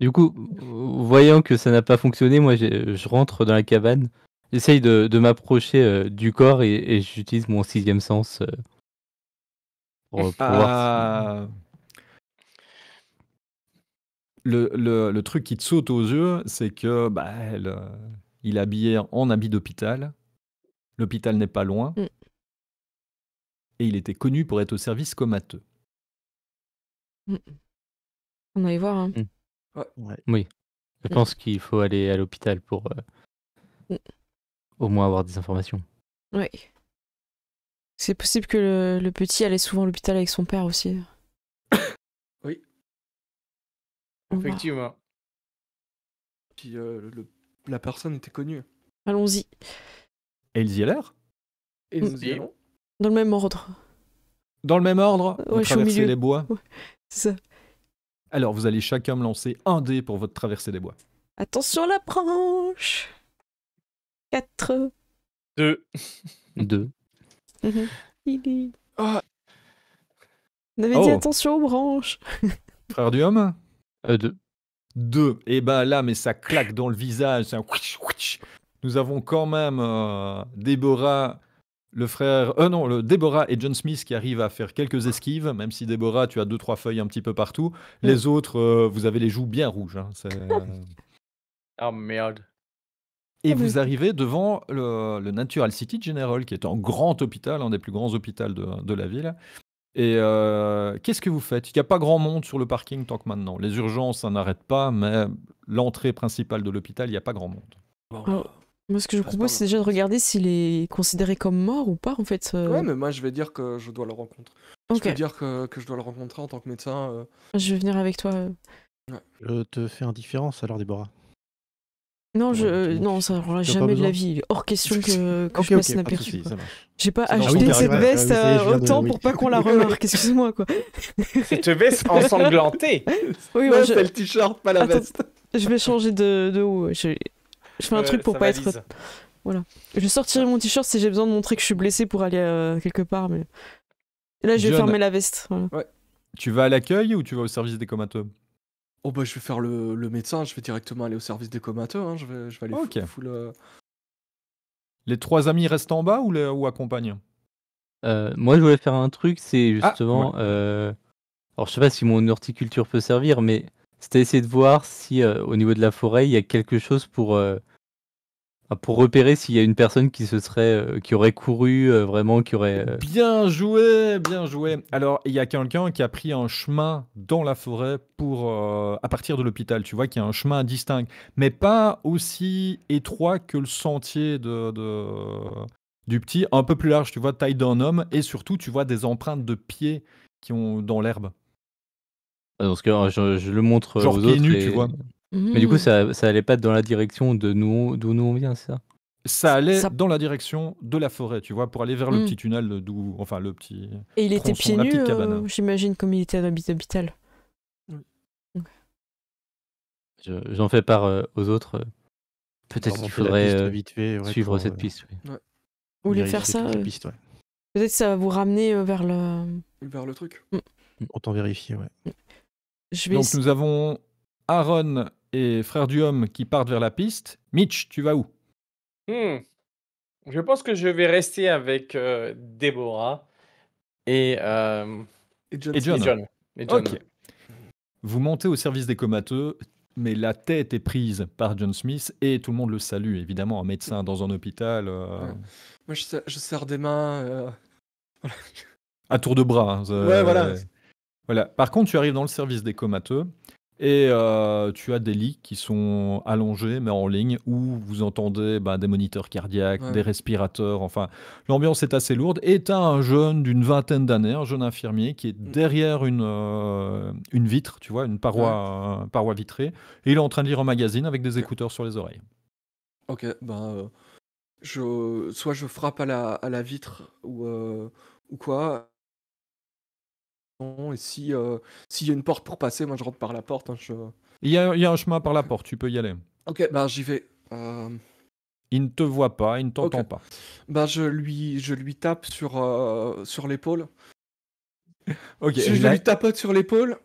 Du coup, voyant que ça n'a pas fonctionné, moi je rentre dans la cabane, j'essaye de, m'approcher euh, du corps et, j'utilise mon sixième sens euh, pour, pouvoir... Ah. le, truc qui te saute aux yeux, c'est que bah, euh, il est habillé en habit d'hôpital. L'hôpital n'est pas loin. Mm. Et il était connu pour être au service comateux. Mm. On va y voir. Hein. Mm. Oui. Je mmh. pense qu'il faut aller à l'hôpital pour euh, mmh. au moins avoir des informations. Oui. C'est possible que le, petit allait souvent à l'hôpital avec son père aussi. *coughs* oui. Effectivement. Puis euh, la personne était connue. Allons-y. Et ils y allèrent Et allons Dans le même ordre. Dans le même ordre les bois. c'est ça. Alors, vous allez chacun me lancer un dé pour votre traversée des bois. Attention la branche 4. 2. 2. Il ah. On avait dit oh. attention aux branches. *laughs* Frère du homme 2 euh, deux. Deux. Et eh bah ben là, mais ça claque dans le visage. c'est un Nous avons quand même euh, Déborah le frère, euh, non, le déborah et John Smith qui arrivent à faire quelques esquives, même si Déborah, tu as deux trois feuilles un petit peu partout. Mm. Les autres, euh, vous avez les joues bien rouges. Ah *laughs* merde. Et ah vous arrivez devant le, Natural City General, qui est un grand hôpital, un des plus grands hôpitaux de, la ville. Et euh, qu'est-ce que vous faites Il n'y a pas grand monde sur le parking tant que maintenant. Les urgences, ça n'arrête pas, mais l'entrée principale de l'hôpital, il n'y a pas grand monde. Oh. Moi, ce que je ah, propose, c'est déjà de regarder s'il est considéré comme mort ou pas, en fait. Euh. Ouais, mais moi, je vais dire que je dois le rencontrer. Je vais dire que, que, je dois le rencontrer en tant que médecin. Euh. Je vais venir avec toi. Euh. Ouais. Je te fais indifférence, alors, Déborah. Non, je, non, ça jamais de la vie. Hors question que, *laughs* que je passe inaperçu. J'ai pas, acheté ah cette veste ah autant pour pas qu'on la remarque. Excuse-moi quoi. *laughs* Cette veste ensanglantée. Oui, je... c'est le t-shirt, pas la veste. Je vais changer de, de haut. Je fais un truc pour pas être. Voilà. Je sortirai mon t-shirt si j'ai besoin de montrer que je suis blessé pour aller euh, quelque part. Mais là, je vais fermer la veste. Ouais. Tu vas à l'accueil ou tu vas au service des comateux Oh bah je vais faire le, médecin, je vais directement aller au service des comateux, hein. je, vais, aller euh. Les trois amis restent en bas ou, ou accompagnent euh, Moi je voulais faire un truc, c'est ah, justement... Alors je sais pas si mon horticulture peut servir, mais c'était essayer de voir si au niveau de la forêt il y a quelque chose pour ah, pour repérer s'il y a une personne qui se serait, euh, qui aurait couru euh, vraiment, qui aurait. Euh, bien joué, bien joué. Alors il y a quelqu'un qui a pris un chemin dans la forêt pour à partir de l'hôpital. Tu vois qu'il y a un chemin distinct, mais pas aussi étroit que le sentier de, du petit, un peu plus large. Tu vois taille d'un homme et surtout tu vois des empreintes de pieds qui ont dans l'herbe. Ah, dans ce cas, je, le montre aux autres. Mais du mmh. coup, ça, ça allait pas dans la direction de nous, d'où nous on vient, c'est ça ça allait dans la direction de la forêt, tu vois, pour aller vers le mmh. petit tunnel d'où, enfin le petit. Et il était pieds nus, euh, j'imagine, comme il était à l'hôpital. Oui. J'en fais part euh, aux autres. Euh, peut-être qu'il faudrait suivre cette piste. Oui. Ouais. Ou lui faire ça. Peut-être ça va vous ramener vers le. Vers le truc. Mmh. Autant vérifier, ouais. Je Donc nous avons Aaron et frère du Homme qui part vers la piste. Mitch, tu vas où hmm. Je pense que je vais rester avec euh, Déborah euh, et, John. et, Vous montez au service des comateux, mais la tête est prise par John Smith et tout le monde le salue, évidemment. Un médecin dans un hôpital. Euh. Moi, je, sers des mains. à tour de bras. Hein, ouais, voilà. Par contre, tu arrives dans le service des comateux et euh, tu as des lits qui sont allongés, mais en ligne, où vous entendez bah, des moniteurs cardiaques, des respirateurs. Enfin, l'ambiance est assez lourde. Et tu as un jeune d'une vingtaine d'années, un jeune infirmier, qui est mm. derrière euh, une, vitre, tu vois, une paroi, euh, paroi vitrée. Et il est en train de lire un magazine avec des écouteurs sur les oreilles. Ok, ben. je, soit je frappe à la, vitre ou, ou quoi et si euh, s'il y a une porte pour passer, moi je rentre par la porte. Hein, il, y a, un chemin par la porte, tu peux y aller. Ok, bah j'y vais. Euh, il ne te voit pas, il ne t'entend pas. Bah je lui, je lui tape sur, euh, sur l'épaule. ok. Je, lui tape lui tapote sur l'épaule.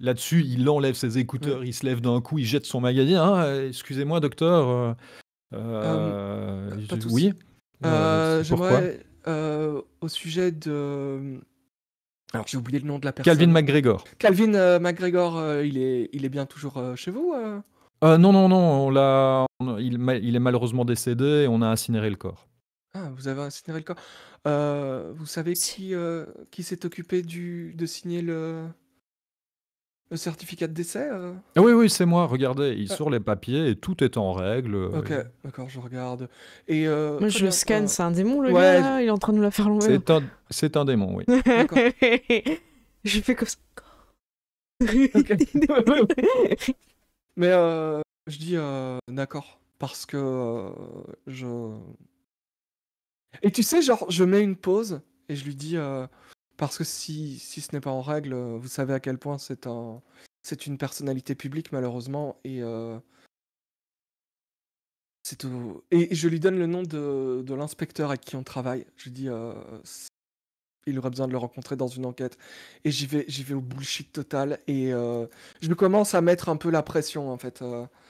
Là-dessus, il enlève ses écouteurs, mm. il se lève d'un coup, il jette son magasin hein, Excusez-moi, docteur. oui. J'aimerais au sujet de alors j'ai oublié le nom de la personne. Calvin McGregor. Calvin euh, McGregor, euh, il, est, il est bien toujours euh, chez vous Non, non, non. On il, est malheureusement décédé et on a incinéré le corps. Ah, vous avez incinéré le corps. vous savez qui, qui s'est occupé de signer le, le certificat de décès euh ah oui, oui, c'est moi. Regardez, il ah. sort les papiers et tout est en règle. Euh, ok, d'accord, je regarde. Et euh, Moi, je le scanne, c'est un démon, le gars, il est en train de nous la faire l'envers. C'est un, démon, oui. D'accord. *laughs* je fais comme ça. *laughs* mais je dis d'accord parce que je. Et tu sais, genre, je mets une pause et je lui dis, parce que si, si ce n'est pas en règle, euh, vous savez à quel point c'est un, c'est une personnalité publique malheureusement et euh, c'est tout. Et je lui donne le nom de, de l'inspecteur avec qui on travaille. Je lui dis, euh, il aurait besoin de le rencontrer dans une enquête. Et j'y vais, j'y vais au bullshit total. Et euh, je commence à mettre un peu la pression en fait.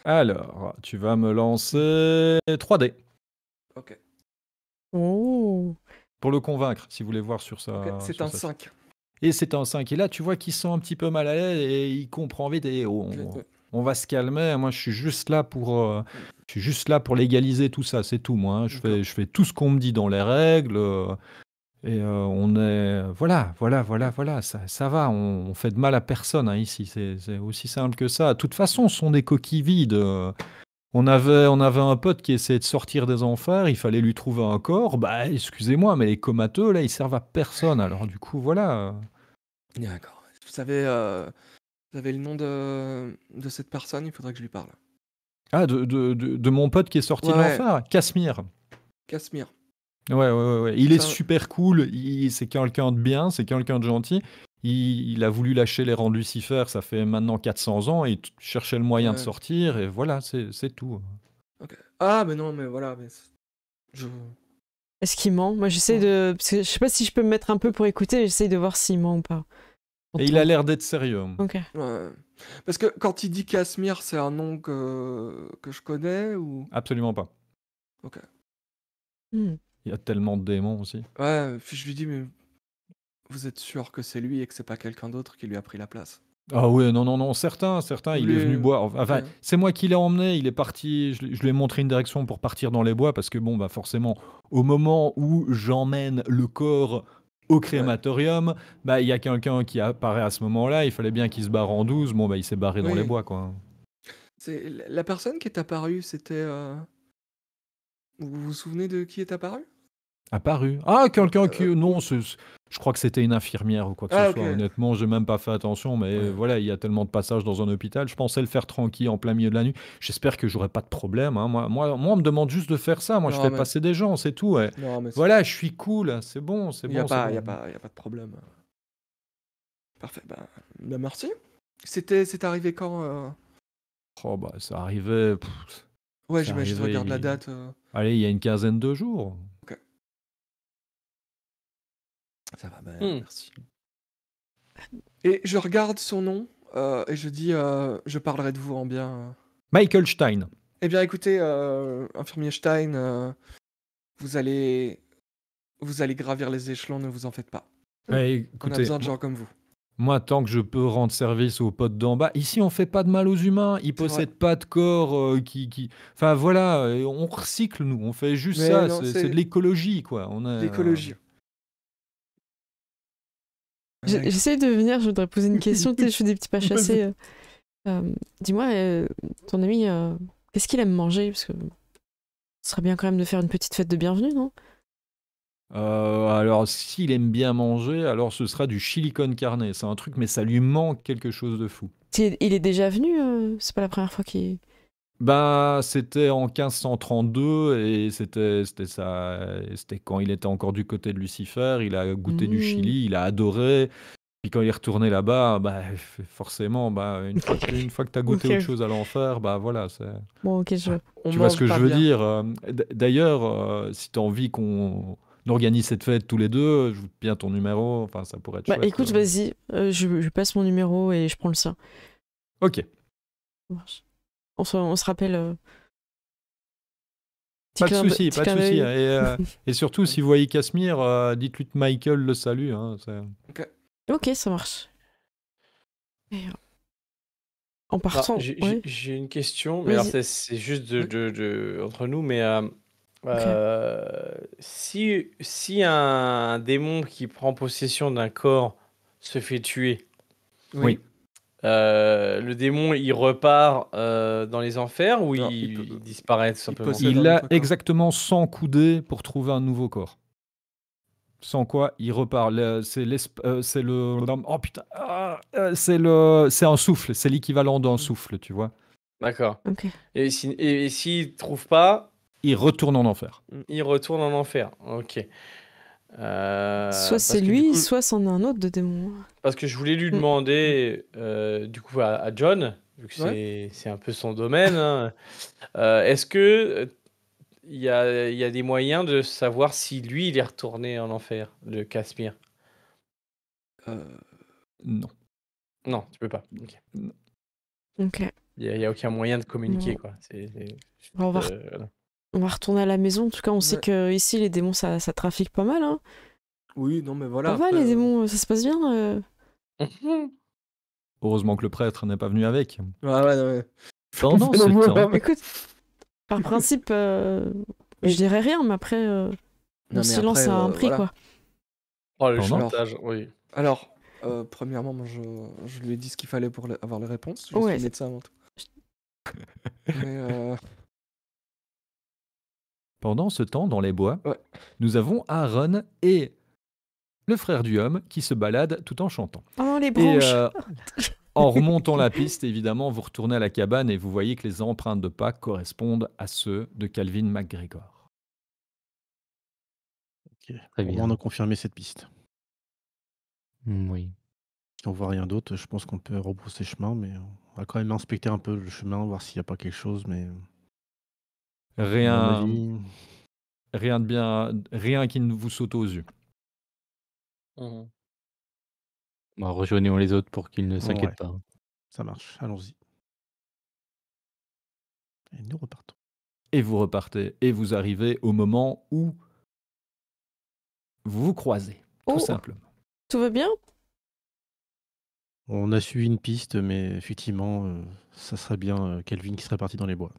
Alors, tu vas me lancer 3D. Ok. Oh. Pour le convaincre, si vous voulez voir sur ça. c'est un 5. Et c'est un 5. Et là, tu vois qu'ils sont un petit peu mal à l'aise et il comprend vite. on, va se calmer. Moi, je suis juste là pour, euh, suis juste là pour légaliser tout ça. C'est tout, moi. Hein. Je, fais, tout ce qu'on me dit dans les règles. Euh, et euh, on est. Voilà, voilà, voilà, voilà. Ça, ça va. On, fait de mal à personne hein, ici. C'est aussi simple que ça. De toute façon, ce sont des coquilles vides. On avait, on avait un pote qui essayait de sortir des enfers, il fallait lui trouver un corps. Bah, excusez-moi, mais les comateux, là, ils servent à personne. Alors, du coup, voilà. D'accord. Vous savez, euh, vous avez le nom de, cette personne, il faudrait que je lui parle. Ah, de, de, de, mon pote qui est sorti de l'enfer Casimir. Casimir. Ouais, ouais, ouais. ouais. Il est super cool, il, c'est quelqu'un de bien, c'est quelqu'un de gentil il, a voulu lâcher les rangs de Lucifer, ça fait maintenant 400 ans, et il cherchait le moyen de sortir, et voilà, c'est tout. Ah, mais non, mais voilà. Mais... Est-ce qu'il ment Moi, j'essaie de. je sais pas si je peux me mettre un peu pour écouter, j'essaie de voir s'il ment ou pas. et il a l'air d'être sérieux. Ok. Parce que quand il dit Casimir, c'est un nom que... que je connais ou Absolument pas. Ok. Hmm. Il y a tellement de démons aussi. Ouais, je lui dis, mais vous êtes sûr que c'est lui et que c'est pas quelqu'un d'autre qui lui a pris la place ah oui, non, non, non, certains, certains, il est venu boire. Enfin, c'est moi qui l'ai emmené, il est parti, je, lui ai montré une direction pour partir dans les bois, parce que bon, bah forcément, au moment où j'emmène le corps au crématorium, bah il y a quelqu'un qui apparaît à ce moment-là, il fallait bien qu'il se barre en 12, bon bah il s'est barré dans les bois, quoi. C'est La personne qui est apparue, c'était... Euh, vous vous souvenez de qui est apparu Apparu. Ah, euh, quelqu'un qui. Euh, non, Je crois que c'était une infirmière ou quoi que ce ah, soit. Honnêtement, je n'ai même pas fait attention, mais voilà, il y a tellement de passages dans un hôpital. Je pensais le faire tranquille en plein milieu de la nuit. J'espère que j'aurai pas de problème. Hein. Moi, moi, moi, on me demande juste de faire ça. Moi, je fais passer des gens, c'est tout. voilà, je suis cool. C'est bon, c'est bon. Il n'y a, a, pas de problème. Parfait. ben merci. C'était, c'est arrivé quand euh? Oh, bah, ça arrivait. ouais, j'imagine, je regarde la date. Allez, il y a une quinzaine de jours. Ça va, bien, hmm. merci. Et je regarde son nom euh, et je dis euh, Je parlerai de vous en bien. Euh. Michael Stein. Eh bien, écoutez, infirmier Stein, vous allez. Vous allez gravir les échelons, ne vous en faites pas. Eh, on a besoin de gens comme vous. Moi, tant que je peux rendre service aux potes d'en bas, ici on fait pas de mal aux humains, ils possèdent pas de corps qui, qui, Enfin voilà, on recycle nous, on fait juste ça, c'est de l'écologie quoi. On L'écologie. J'essaie de venir, je voudrais poser une question, *laughs* je suis des petits pas chassés. Euh, euh, dis-moi, euh, ton ami, qu'est-ce qu'il aime manger Parce que ce serait bien quand même de faire une petite fête de bienvenue, non alors, s'il aime bien manger, alors ce sera du chili con carne. C'est un truc, mais ça lui manque quelque chose de fou. Il est déjà venu C'est pas la première fois qu'il bah, c'était en 1532 et c'était c'était ça c'était quand il était encore du côté de Lucifer, il a goûté du mmh. Chili, il a adoré. Puis quand il est retourné là-bas, bah forcément, bah une fois que, une tu as goûté autre chose à l'enfer, bah voilà, c'est Bon, je ah, tu vois ce que je veux dire euh, D'ailleurs, euh, si tu as envie qu'on organise cette fête tous les deux, je vous bien ton numéro, enfin ça pourrait être bah, écoute, euh. vas-y, je, passe mon numéro et je prends le sien. OK on se, rappelle. Euh, pas de souci, pas de souci. Hein. Euh, *laughs* et, surtout, si vous voyez Casimir, euh, dites-lui que Michael le salue. Hein, ok, ça marche. En bah, partant. j'ai une question, mais c'est juste entre nous, mais si, si un démon qui prend possession d'un corps se fait tuer, oui. Euh, le démon, il repart euh, dans les enfers ou il, disparaît simplement Il, a exactement 100 coudées pour trouver un nouveau corps. Sans quoi, il repart. Euh, c'est le. Oh putain ah, C'est un souffle. C'est l'équivalent d'un souffle, tu vois. D'accord. Et s'il si, et, trouve pas. Il retourne en enfer. Il retourne en enfer. Ok. Euh, soit c'est lui, soit c'en est un autre de démon. Parce que je voulais lui mm. demander, euh, du coup, à, John, vu que c'est un peu son domaine, hein, euh, est-ce que il y a, y a, des moyens de savoir si lui, il est retourné en enfer, le Casimir Non. Non, tu peux pas. Ok. Il n'y a, aucun moyen de communiquer, quoi. on, va, on va retourner à la maison. En tout cas, on sait que ici les démons, ça, ça trafique pas mal. Hein. Oui, non, mais voilà. Ça va, les euh, démons, euh, ça se passe bien. Euh. *laughs* Heureusement que le prêtre n'est pas venu avec. ouais, ouais. Non, non, Écoute, par principe, *laughs* je dirais rien, mais après, le silence a un prix, quoi. Oh, le chantage, oui. Alors, premièrement, moi, je, lui ai dit ce qu'il fallait pour avoir les réponses. Juste ouais, médecin avant tout. *laughs* mais pendant ce temps, dans les bois, nous avons Aaron et le frère du homme qui se baladent tout en chantant. les euh, En remontant la piste, évidemment, vous retournez à la cabane et vous voyez que les empreintes de pas correspondent à ceux de Calvin McGregor. on a confirmé cette piste. Mm, oui. on voit rien d'autre, je pense qu'on peut rebrousser chemin, mais on va quand même inspecter un peu le chemin, voir s'il n'y a pas quelque chose, mais Rien, rien de bien, rien qui ne vous saute aux yeux. Mmh. Bah, rejoignons les autres pour qu'ils ne s'inquiètent pas. Ça marche, allons-y. Et nous repartons. Et vous repartez, et vous arrivez au moment où vous vous croisez, tout oh. simplement. Tout va bien On a suivi une piste, mais effectivement, euh, ça serait bien Calvin euh, qui serait parti dans les bois.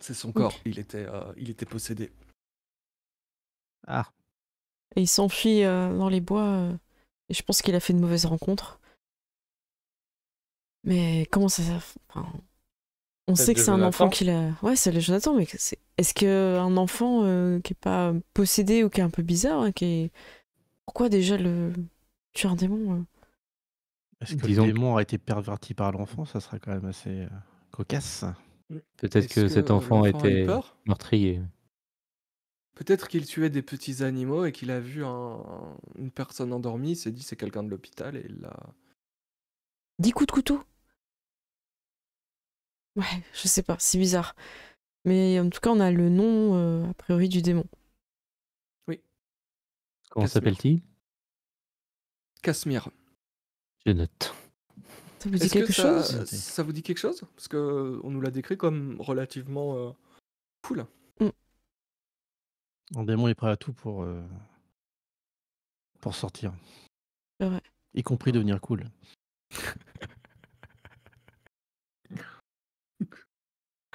C'est son corps. Il était, euh, il était possédé. Ah. Et il s'enfuit euh, dans les bois. Euh, et je pense qu'il a fait une mauvaise rencontre. Mais comment ça. enfin, on sait que c'est un enfant qui l'a... Ouais, c'est le Jonathan, mais c'est- est-ce que un enfant qui est pas possédé ou qui est un peu bizarre, hein, qui Pourquoi déjà le. tuer un démon Est-ce que le démon a été perverti par l'enfant Ça sera quand même assez cocasse. Mmh. Peut-être que, cet enfant, était meurtrier. Peut-être qu'il tuait des petits animaux et qu'il a vu une personne endormie, il s'est dit c'est quelqu'un de l'hôpital et il l'a. Dix coups de couteau Ouais, je sais pas, c'est bizarre. Mais en tout cas, on a le nom, euh, a priori, du démon. Oui. Comment s'appelle-t-il Casmire Je note. Ça vous dit quelque chose vous dit quelque chose Parce que euh, on nous l'a décrit comme relativement euh, cool. Un mm. démon est prêt à tout pour euh, pour sortir. Y compris devenir cool. *laughs*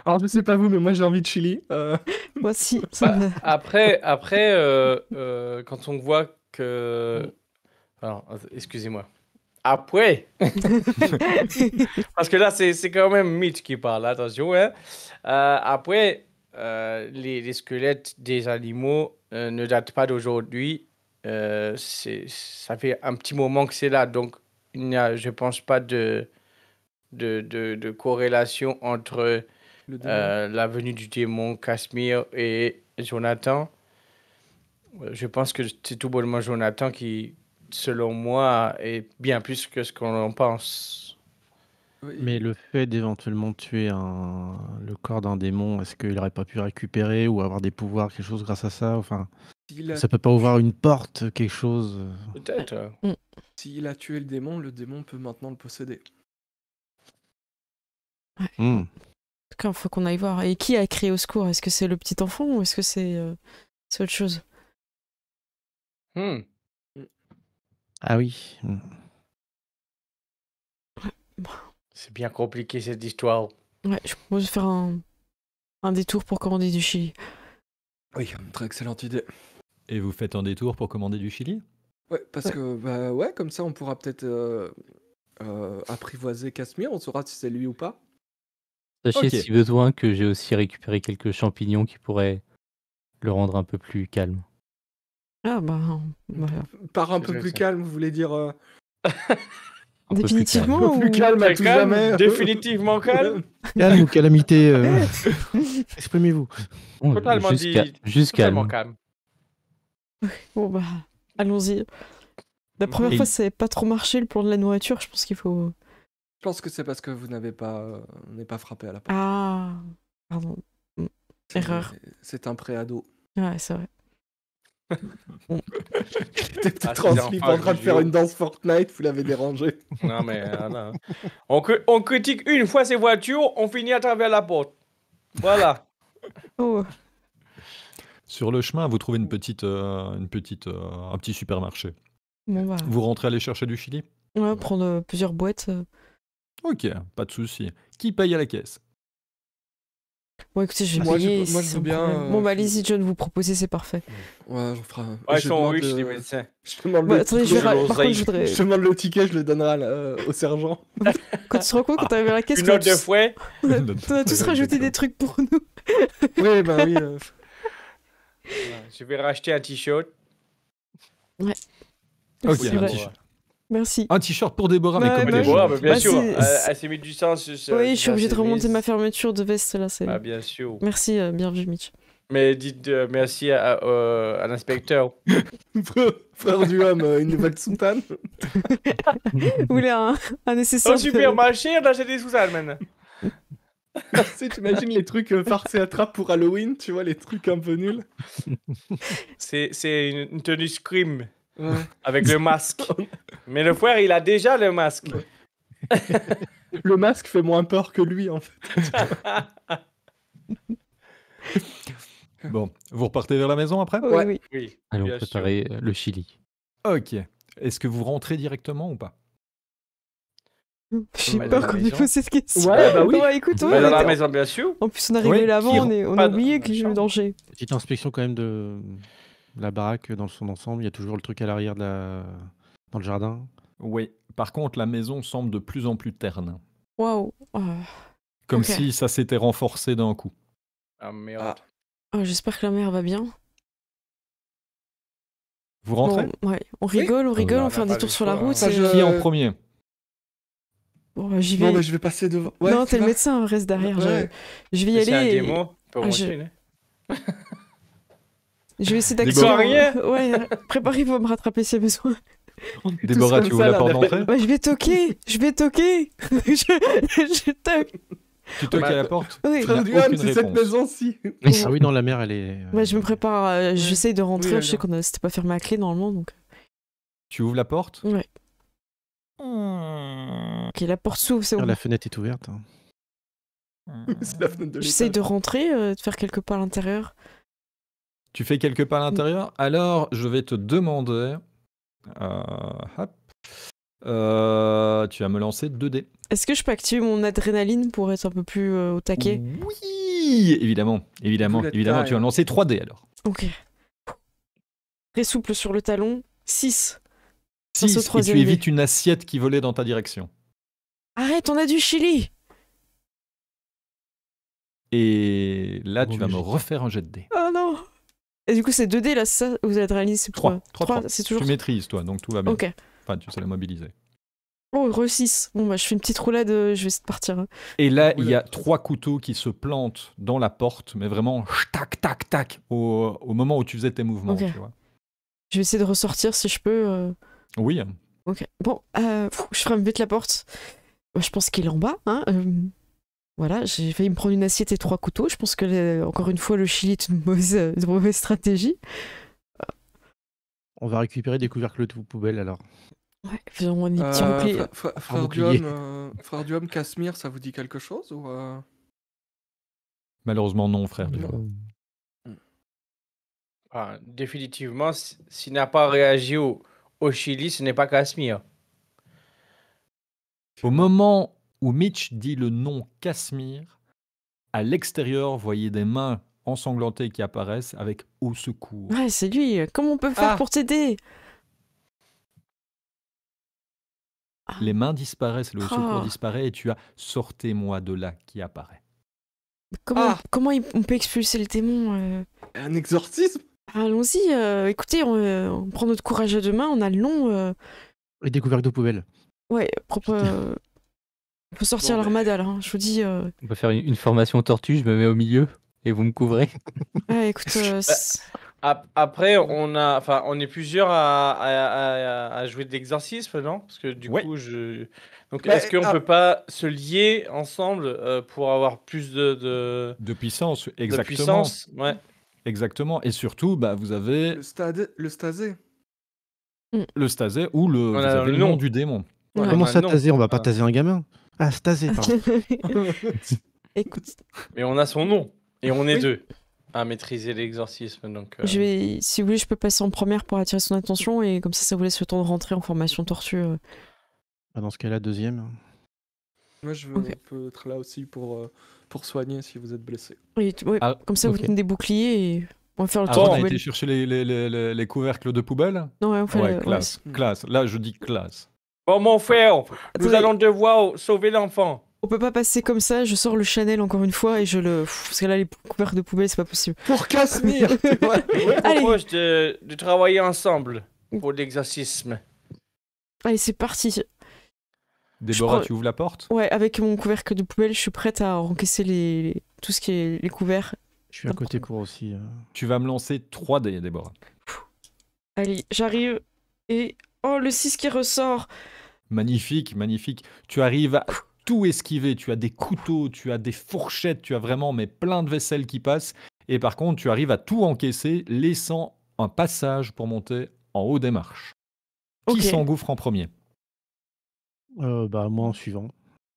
Alors je sais pas vous, mais moi j'ai envie de chili. *laughs* Moi aussi. Bah, *laughs* après, après, quand on voit que, mm. alors, excusez-moi. Après. *laughs* Parce que là, c'est quand même Mythe qui parle, attention. Hein. Euh, après, euh, les, les, squelettes des animaux euh, ne datent pas d'aujourd'hui. ça fait un petit moment que c'est là. Donc, il n'y a, je pense pas, de, de, de, de corrélation entre la venue du démon Casimir et Jonathan. Je pense que c'est tout bonnement Jonathan qui, selon moi, est bien plus que ce qu'on en pense. Mais le fait d'éventuellement tuer un... le corps d'un démon, est-ce qu'il n'aurait pas pu récupérer ou avoir des pouvoirs, quelque chose grâce à ça Enfin, ça peut pas ouvrir une porte, quelque chose Peut-être. Mm. S'il a tué le démon, le démon peut maintenant le posséder. Mm. Ouais. cas Il faut qu'on aille voir. Et qui a crié au secours Est-ce que c'est le petit enfant ou est-ce que c'est euh, autre chose hmm. Ah oui. Hmm. C'est bien compliqué cette histoire. Ouais, je propose de faire un, un détour pour commander du Chili. Oui, très excellente idée. Et vous faites un détour pour commander du Chili Ouais, parce que, bah ouais, comme ça on pourra peut-être euh, euh, apprivoiser Casimir, on saura si c'est lui ou pas. Sachez si besoin que j'ai aussi récupéré quelques champignons qui pourraient le rendre un peu plus calme. Ah bah, hein, bah Par un peu plus calme, vous voulez dire. Euh, définitivement. peu plus calme à tout jamais. définitivement *laughs* calme. Calme ou calamité euh, *laughs* Exprimez-vous. Totalement Jusqu'à. Jusqu'à. calme. Bon bah, allons-y. La mhm. première fois, ça n'avait pas trop marché le plan de la nourriture. Je pense qu'il faut. Je pense que c'est parce que vous n'avez pas, on euh, n'est pas frappé à la porte. Ah, pardon. Mm. erreur. C'est un préado. Ouais, c'est vrai. T'es *laughs* peut-être ah, en train de faire une danse Fortnite, vous l'avez dérangé. *laughs* Non, mais ah, On, critique une fois ces voitures, on finit à travers la porte. Voilà. *laughs* Oh. Sur le chemin, vous trouvez une petite, euh, une petite, euh, un petit supermarché. Bah. Vous rentrez aller chercher du chili Ouais, prendre euh, plusieurs boîtes. Ok, pas de souci. Qui paye à la caisse Bon, écoutez, ah, moi, Je, vais veux bien. Euh, bon, bah, allez-y, John, vous proposez, c'est parfait. Ouais, j'en ferai un. Ouais, je demande, riche, les médecins. Je demande le ticket. Je, demande le ticket, je le donnerai euh, au sergent. *laughs* quand tu seras rends compte, quand t'arriveras à la caisse. Une note de fouet On a, tous rajouté des trucs pour nous. *laughs* oui, bah oui. Euh, *laughs* je vais racheter un t-shirt. Ouais. Ok, un t-shirt. Merci. Un t-shirt pour Déborah, mais comme bah Déborah, bien bah, sûr. Elle s'est mis du sang. Oui, je suis obligé de remonter ma fermeture de veste là. Ah, bien sûr. Merci, euh, bienvenue, Mitch. Mais dites euh, merci à, euh, l'inspecteur. *laughs* Frère du homme, une nouvelle soutane. *laughs* Vous voulez un, un nécessaire Au supermarché, on j'ai des soutanes maintenant. tu *laughs* sais, t'imagines les trucs farcés à trappe pour Halloween, tu vois, les trucs un peu nuls. C'est une, une tenue scream. *laughs* Avec le masque. Mais le frère, il a déjà le masque. *laughs* le masque fait moins peur que lui, en fait. *laughs* bon, vous repartez vers la maison après Oui, oui. oui. Allons préparer euh, le chili. Ok. Est-ce que vous rentrez directement ou pas j'ai peur qu'on vous pose cette question. Ouais, bah oui. Non, bah, écoute, ouais, dans la maison, bien sûr. En plus, on est arrivé là-bas, on, on a oublié que j'ai eu danger. Petite inspection quand même de, la baraque euh, dans son ensemble, il y a toujours le truc à l'arrière la... dans le jardin. Oui. Par contre, la maison semble de plus en plus terne. Waouh. Oh. Comme si ça s'était renforcé d'un coup. Ah merde. Ah. Oh, j'espère que la mère va bien. Vous rentrez On rigole, on ah, rigole, on, fait un détour sur la route. Hein. Qui je... en euh, premier bon, bah, J'y vais. Non, bah, je vais passer devant. non, t'es le médecin, reste derrière. Je... vais y aller. et... Je vais essayer d'accélérer. Ouais, euh, préparez-vous à me rattraper si besoin. Déborah, tu ouvres la porte d'entrée ouais, Je vais toquer, je vais toquer. *laughs* je, toque. Tu toques à la porte Oui. c'est cette maison-ci. ah oui, dans la mer, elle est. Euh, ouais, je me prépare, J'essaie euh, j'essaye de rentrer. je sais qu'on ne c'était pas fermé à clé normalement. donc. Tu ouvres la porte Ouais. Hmm. Ok, la porte s'ouvre, c'est ah, bon. La fenêtre est ouverte. Hein. *laughs* de J'essaye de rentrer, de faire quelques pas à l'intérieur. Tu fais quelques pas à l'intérieur Alors, je vais te demander. Euh, hop. Euh, tu vas me lancer 2 dés. Est-ce que je peux activer mon adrénaline pour être un peu plus euh, au taquet Oui Évidemment, évidemment, évidemment. Tu vas me lancer 3 dés alors. Ok. Très souple sur le talon. 6. 6 et tu évites une assiette qui volait dans ta direction. Arrête, on a du chili Et là, tu vas me refaire un jet de dés. Oh non et du coup, c'est 2D là, c'est ça Vous êtes réalisé 3. 3, 3, c'est toujours. Tu maîtrises toi, donc tout va bien. Ok. Enfin, tu sais la mobiliser. Oh, re 6. Bon, bah, je fais une petite roulade, euh, je vais essayer de partir. Hein. Et là, il y a trois couteaux qui se plantent dans la porte, mais vraiment, tac, tac, tac, au, au moment où tu faisais tes mouvements. Tu vois. Je vais essayer de ressortir si je peux. Euh. Oui. Ok. Bon, euh, pff, je ferme vite la porte. Bah, je pense qu'il est en bas. Hein. Euh. Voilà, j'ai failli me prendre une assiette et trois couteaux. Je pense que, euh, encore une fois, le Chili est euh, une mauvaise, stratégie. On va récupérer des couvercles de poubelle alors. Ouais, faisons euh, frère, du homme, frère ça vous dit quelque chose ou Malheureusement, non, frère du homme. Ah, définitivement, s'il n'a pas réagi au, au Chili, ce n'est pas Casimir. Au moment où Mitch dit le nom Casimir. À l'extérieur, voyez des mains ensanglantées qui apparaissent avec au secours. Ouais, c'est lui. Comment on peut faire ah pour t'aider ah. Les mains disparaissent, le secours oh. disparaît et tu as Sortez-moi de là qui apparaît. Comment, ah. comment on peut expulser le démon euh Un exorcisme Allons-y, euh, écoutez, euh, on, prend notre courage à deux mains, on a le nom. Les découvertes de poubelle. Ouais, propre. *laughs* On peut sortir l'armada hein. je vous dis. Euh, on peut faire une, formation tortue, je me mets au milieu et vous me couvrez. *laughs* écoute. Euh, bah, après, on, a, enfin, on est plusieurs à, jouer de l'exorcisme, non Parce que du coup, je. Donc, bah, est-ce qu'on ne ah. peut pas se lier ensemble euh, pour avoir plus de. De, puissance, exactement. De puissance, ouais. Exactement. Et surtout, bah, vous avez. Le, stade, le stasé. Hmm. Le stasé ou le, nom. du démon. Comment ça, taser On va pas ah. taser un gamin ah, Stasé, *laughs* *laughs* Écoute. Mais on a son nom et on est deux à maîtriser l'exorcisme. Donc, euh. je vais, si vous voulez, je peux passer en première pour attirer son attention et comme ça, ça vous laisse le temps de rentrer en formation tortue. Euh. Ah, dans ce cas-là, deuxième. Moi, je veux être là aussi pour, euh, pour soigner si vous êtes blessé. Oui, ah, comme ça, vous tenez des boucliers et on va faire le ah, tour. On a été chercher les, les, les, couvercles de poubelle Non, ouais, on fait le... classe, ouais. classe. Là, je dis classe. Oh mon frère, nous allons devoir sauver l'enfant. On peut pas passer comme ça, je sors le Chanel encore une fois et je le. Parce que là, les couverts de poubelle, c'est pas possible. Pour Casimir On est de, de, travailler ensemble pour l'exorcisme. Allez, c'est parti. Déborah, tu ouvres la porte Ouais, avec mon couvercle de poubelle, je suis prête à encaisser les... tout ce qui est les couverts. Je suis à côté pour aussi. Euh. Tu vas me lancer 3 d Déborah. Allez, j'arrive et. Oh, le 6 qui ressort Magnifique, magnifique. Tu arrives à tout esquiver. Tu as des couteaux, tu as des fourchettes, tu as vraiment mais plein de vaisselles qui passent. Et par contre, tu arrives à tout encaisser, laissant un passage pour monter en haut des marches. Qui s'engouffre en premier euh, Bah moi en suivant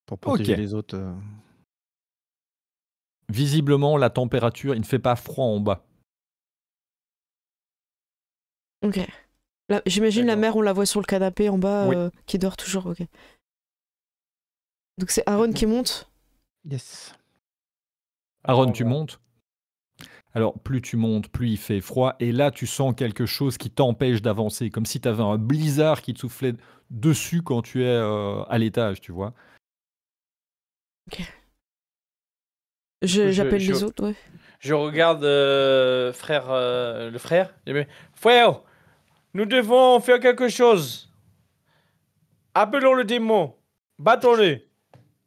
pour protéger les autres. Euh. Visiblement, la température, il ne fait pas froid en bas. Ok. J'imagine la mère, on la voit sur le canapé en bas, euh, qui dort toujours. Donc c'est Aaron qui monte. Yes. Aaron, tu montes. Alors plus tu montes, plus il fait froid, et là tu sens quelque chose qui t'empêche d'avancer, comme si tu avais un blizzard qui te soufflait dessus quand tu es euh, à l'étage, tu vois. Ok. J'appelle les autres, Je regarde euh, frère, le frère. Fuego. Nous devons faire quelque chose. Appelons le démon. Battons-le.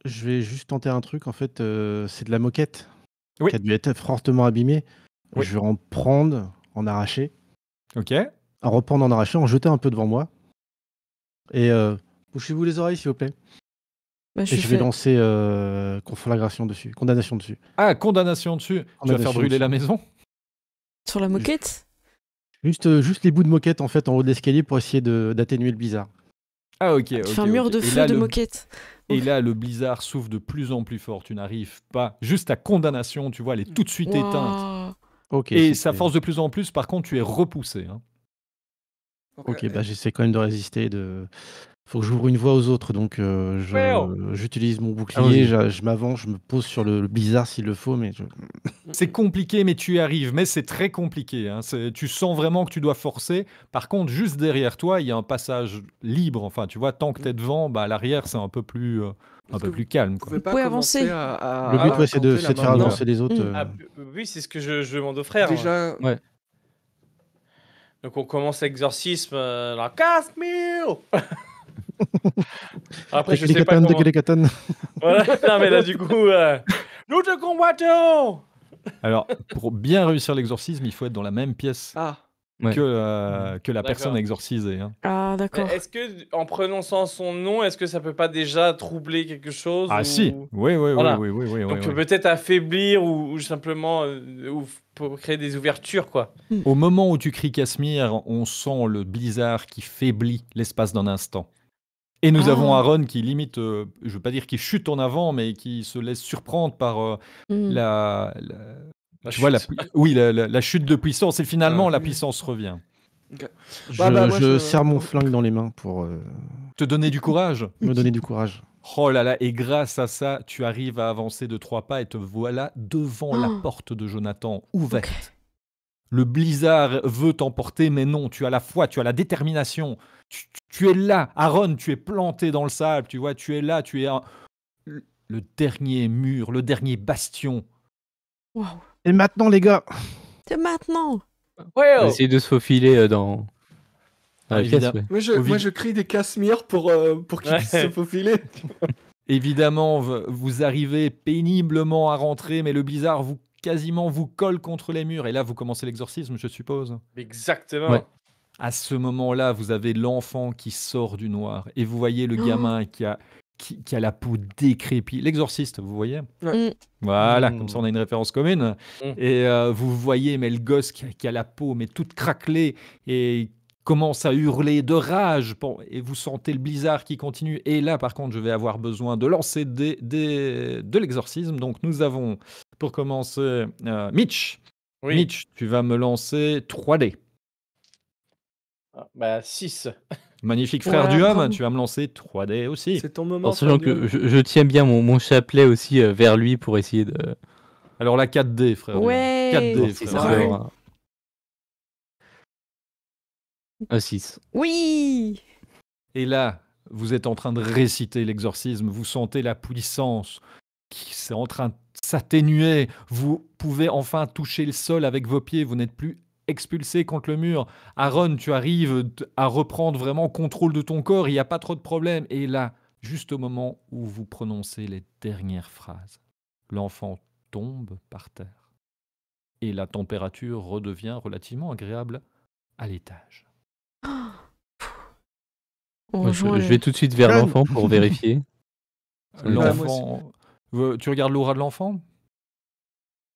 Je vais juste tenter un truc. En fait, euh, c'est de la moquette qui a dû être fortement abîmée. Je vais en prendre, en arracher. Ok. En reprendre, en arracher, en jeter un peu devant moi. Et euh, bouchez-vous les oreilles, s'il vous plaît. Bah, et je, vais lancer euh, conflagration dessus, condamnation dessus. Ah, condamnation dessus. On tu vas faire brûler la maison Sur la moquette euh, juste, les bouts de moquette en fait en haut de l'escalier pour essayer d'atténuer le blizzard. Ah ok. Ah, mur de feu de moquette. Et là, le blizzard souffle de plus en plus fort. Tu n'arrives pas. Juste ta condamnation, tu vois, elle est tout de suite éteinte. Ok. Et ça force de plus en plus. Par contre, tu es repoussé. Hein. Ok, bah, j'essaie quand même de résister, de, faut que j'ouvre une voie aux autres, donc euh, oh. j'utilise mon ah bouclier, je, m'avance, je me pose sur le, bizarre s'il le faut, mais *laughs* c'est compliqué, mais tu y arrives. Mais c'est très compliqué. Hein. Tu sens vraiment que tu dois forcer. Par contre, juste derrière toi, il y a un passage libre. Enfin, tu vois, tant que t'es devant, bah, à l'arrière, c'est un peu plus euh, un peu plus calme. Quoi. Vous avancer. le but, c'est de, faire avancer les autres. Ah, euh. oui, c'est ce que je, demande aux frères. Déjà. Donc on commence l'exorcisme, la casse mille *laughs* *laughs* Après, je sais pas comment... *laughs* voilà. Non, mais là, du coup, euh... nous te combattons Alors, pour bien réussir l'exorcisme, il faut être dans la même pièce. Ah. Que, euh, que, la personne exorcisée. Hein. Ah, d'accord. Est-ce que, en prononçant son nom, est-ce que ça peut pas déjà troubler quelque chose Ah, si oui oui, oui, oui, Donc, peut-être affaiblir ou, simplement euh, ou pour créer des ouvertures, quoi. Au moment où tu cries Casimir, on sent le blizzard qui faiblit l'espace d'un instant. Et nous ah. avons Aaron qui limite, je euh, je veux pas dire qui chute en avant, mais qui se laisse surprendre par la, oui, la, chute de puissance. Et finalement, ah, la puissance revient. Bah, je, serre mon flingue dans les mains pour euh, te donner du courage. Me donner du courage. Oh là là, et grâce à ça, tu arrives à avancer de trois pas et te voilà devant la oh. porte de Jonathan, ouverte. Le blizzard veut t'emporter, mais non, tu as la foi, tu as la détermination tu, es là. Aaron, tu es planté dans le sable, tu vois, tu es là, tu es le dernier mur, le dernier bastion. Et maintenant, les gars C'est maintenant ouais, oh. Essayez de se faufiler euh, dans. Ah, moi, je, crie des casse pour, euh, pour qu'ils se faufiler. *laughs* Évidemment, vous arrivez péniblement à rentrer, mais le blizzard vous quasiment vous colle contre les murs. Et là, vous commencez l'exorcisme, je suppose. Exactement. À ce moment-là, vous avez l'enfant qui sort du noir et vous voyez le oh. gamin qui a, qui, a la peau décrépite. L'exorciste, vous voyez mm. Voilà, mm. comme ça on a une référence commune. Mm. Et euh, vous voyez, mais le gosse qui a, la peau, mais toute craquelée et commence à hurler de rage. Bon, et vous sentez le blizzard qui continue. Et là, par contre, je vais avoir besoin de lancer des, des, de l'exorcisme. Donc nous avons, pour commencer, euh, Mitch. Mitch, tu vas me lancer 3D. 6. Bah, Magnifique frère du homme, tu vas me lancer 3D aussi. C'est ton moment. En sachant que je, tiens bien mon, chapelet aussi euh, vers lui pour essayer de. Alors la 4D, frère. Ouais, 4D, frère. Un 6. Oui Et là, vous êtes en train de réciter l'exorcisme, vous sentez la puissance qui est en train de s'atténuer, vous pouvez enfin toucher le sol avec vos pieds, vous n'êtes plus expulsé contre le mur. Aaron, tu arrives à reprendre vraiment contrôle de ton corps, il n'y a pas trop de problème. Et là, juste au moment où vous prononcez les dernières phrases, l'enfant tombe par terre. Et la température redevient relativement agréable à l'étage. Oh, je, vais tout de suite vers l'enfant pour vérifier. *laughs* L'enfant. Ah, tu regardes l'aura de l'enfant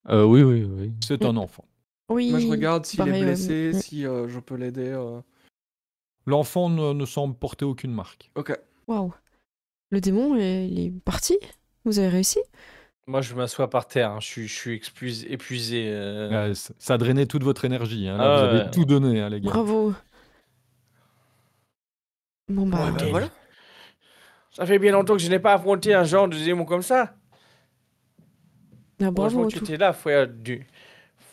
euh, Oui, oui, oui. C'est un enfant. Oui. Moi, je regarde s'il est blessé, si euh, je peux l'aider. Euh. L'enfant ne, ne, semble porter aucune marque. Ok. Waouh. Le démon, euh, il est parti Vous avez réussi Moi, je m'assois par terre. Hein. Je, suis, je suis épuisé. Ça a drainé toute votre énergie. Hein. Ah vous avez tout donné, hein, les gars. Bravo. Bon, bah, voilà. Ça fait bien longtemps que je n'ai pas affronté un genre de démon comme ça. Bah, bravo. tu étais là, frère du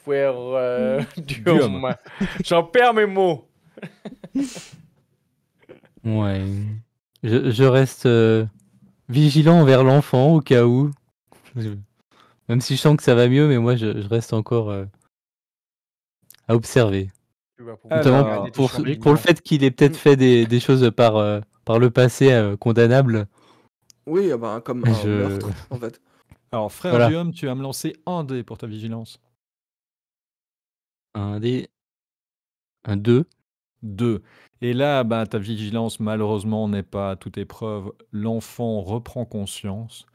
frère euh, hmm. *laughs* du J'en perds mes mots. *laughs* ouais. Je, reste euh, vigilant envers l'enfant au cas où. Même si je sens que ça va mieux, mais moi je, reste encore euh, à observer. Notamment pour, le fait qu'il ait peut-être hmm. fait des, choses par, par le passé condamnables. Oui, ah ben, comme *laughs* un meurtre en fait. Alors frère du homme, tu vas me lancer un dé pour ta vigilance. Un des Un 2. 2. Et là, bah, ta vigilance, malheureusement, n'est pas à toute épreuve. L'enfant reprend conscience.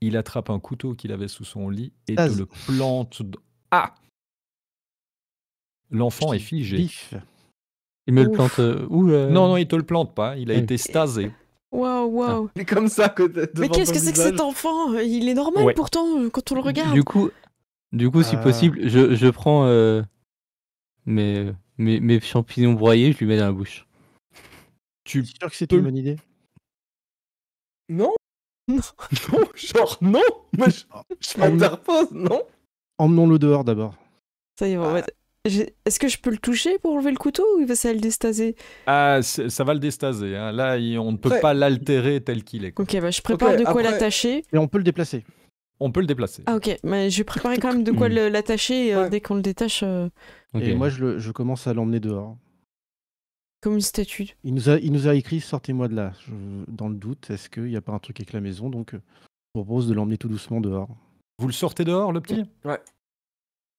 Il attrape un couteau qu'il avait sous son lit et te le plante. Ah L'enfant est figé. Il me le plante euh, où euh? Non, non, il te le plante pas. Il a été stasé. Waouh, waouh. Mais ah. comme ça, que Mais qu'est-ce que c'est que cet enfant Il est normal pourtant quand on le regarde. Du coup, du coup si euh. possible, je, je prends mais mes, mes, champignons broyés, je lui mets dans la bouche. Tu es sûr que c'est une bonne idée Non *laughs* Non, genre non je, m'interpose, non Emmenons-le dehors d'abord. Ça y est, ah. Est-ce que je peux le toucher pour enlever le couteau ou ah, ça va le déstaser Ah, ça va le déstaser. Là, on ne peut pas l'altérer tel qu'il est. Ok, bah, je prépare de quoi l'attacher. Et on peut le déplacer on peut le déplacer. Ah ok, mais vais préparer quand même de quoi mm. l'attacher euh, dès qu'on le détache. Euh. Et moi je, commence à l'emmener dehors. Comme une statue. Il nous a, il nous a écrit sortez-moi de là. dans le doute, est-ce qu'il n'y a pas un truc avec la maison Donc euh, je propose de l'emmener tout doucement dehors. Vous le sortez dehors, le petit Ouais.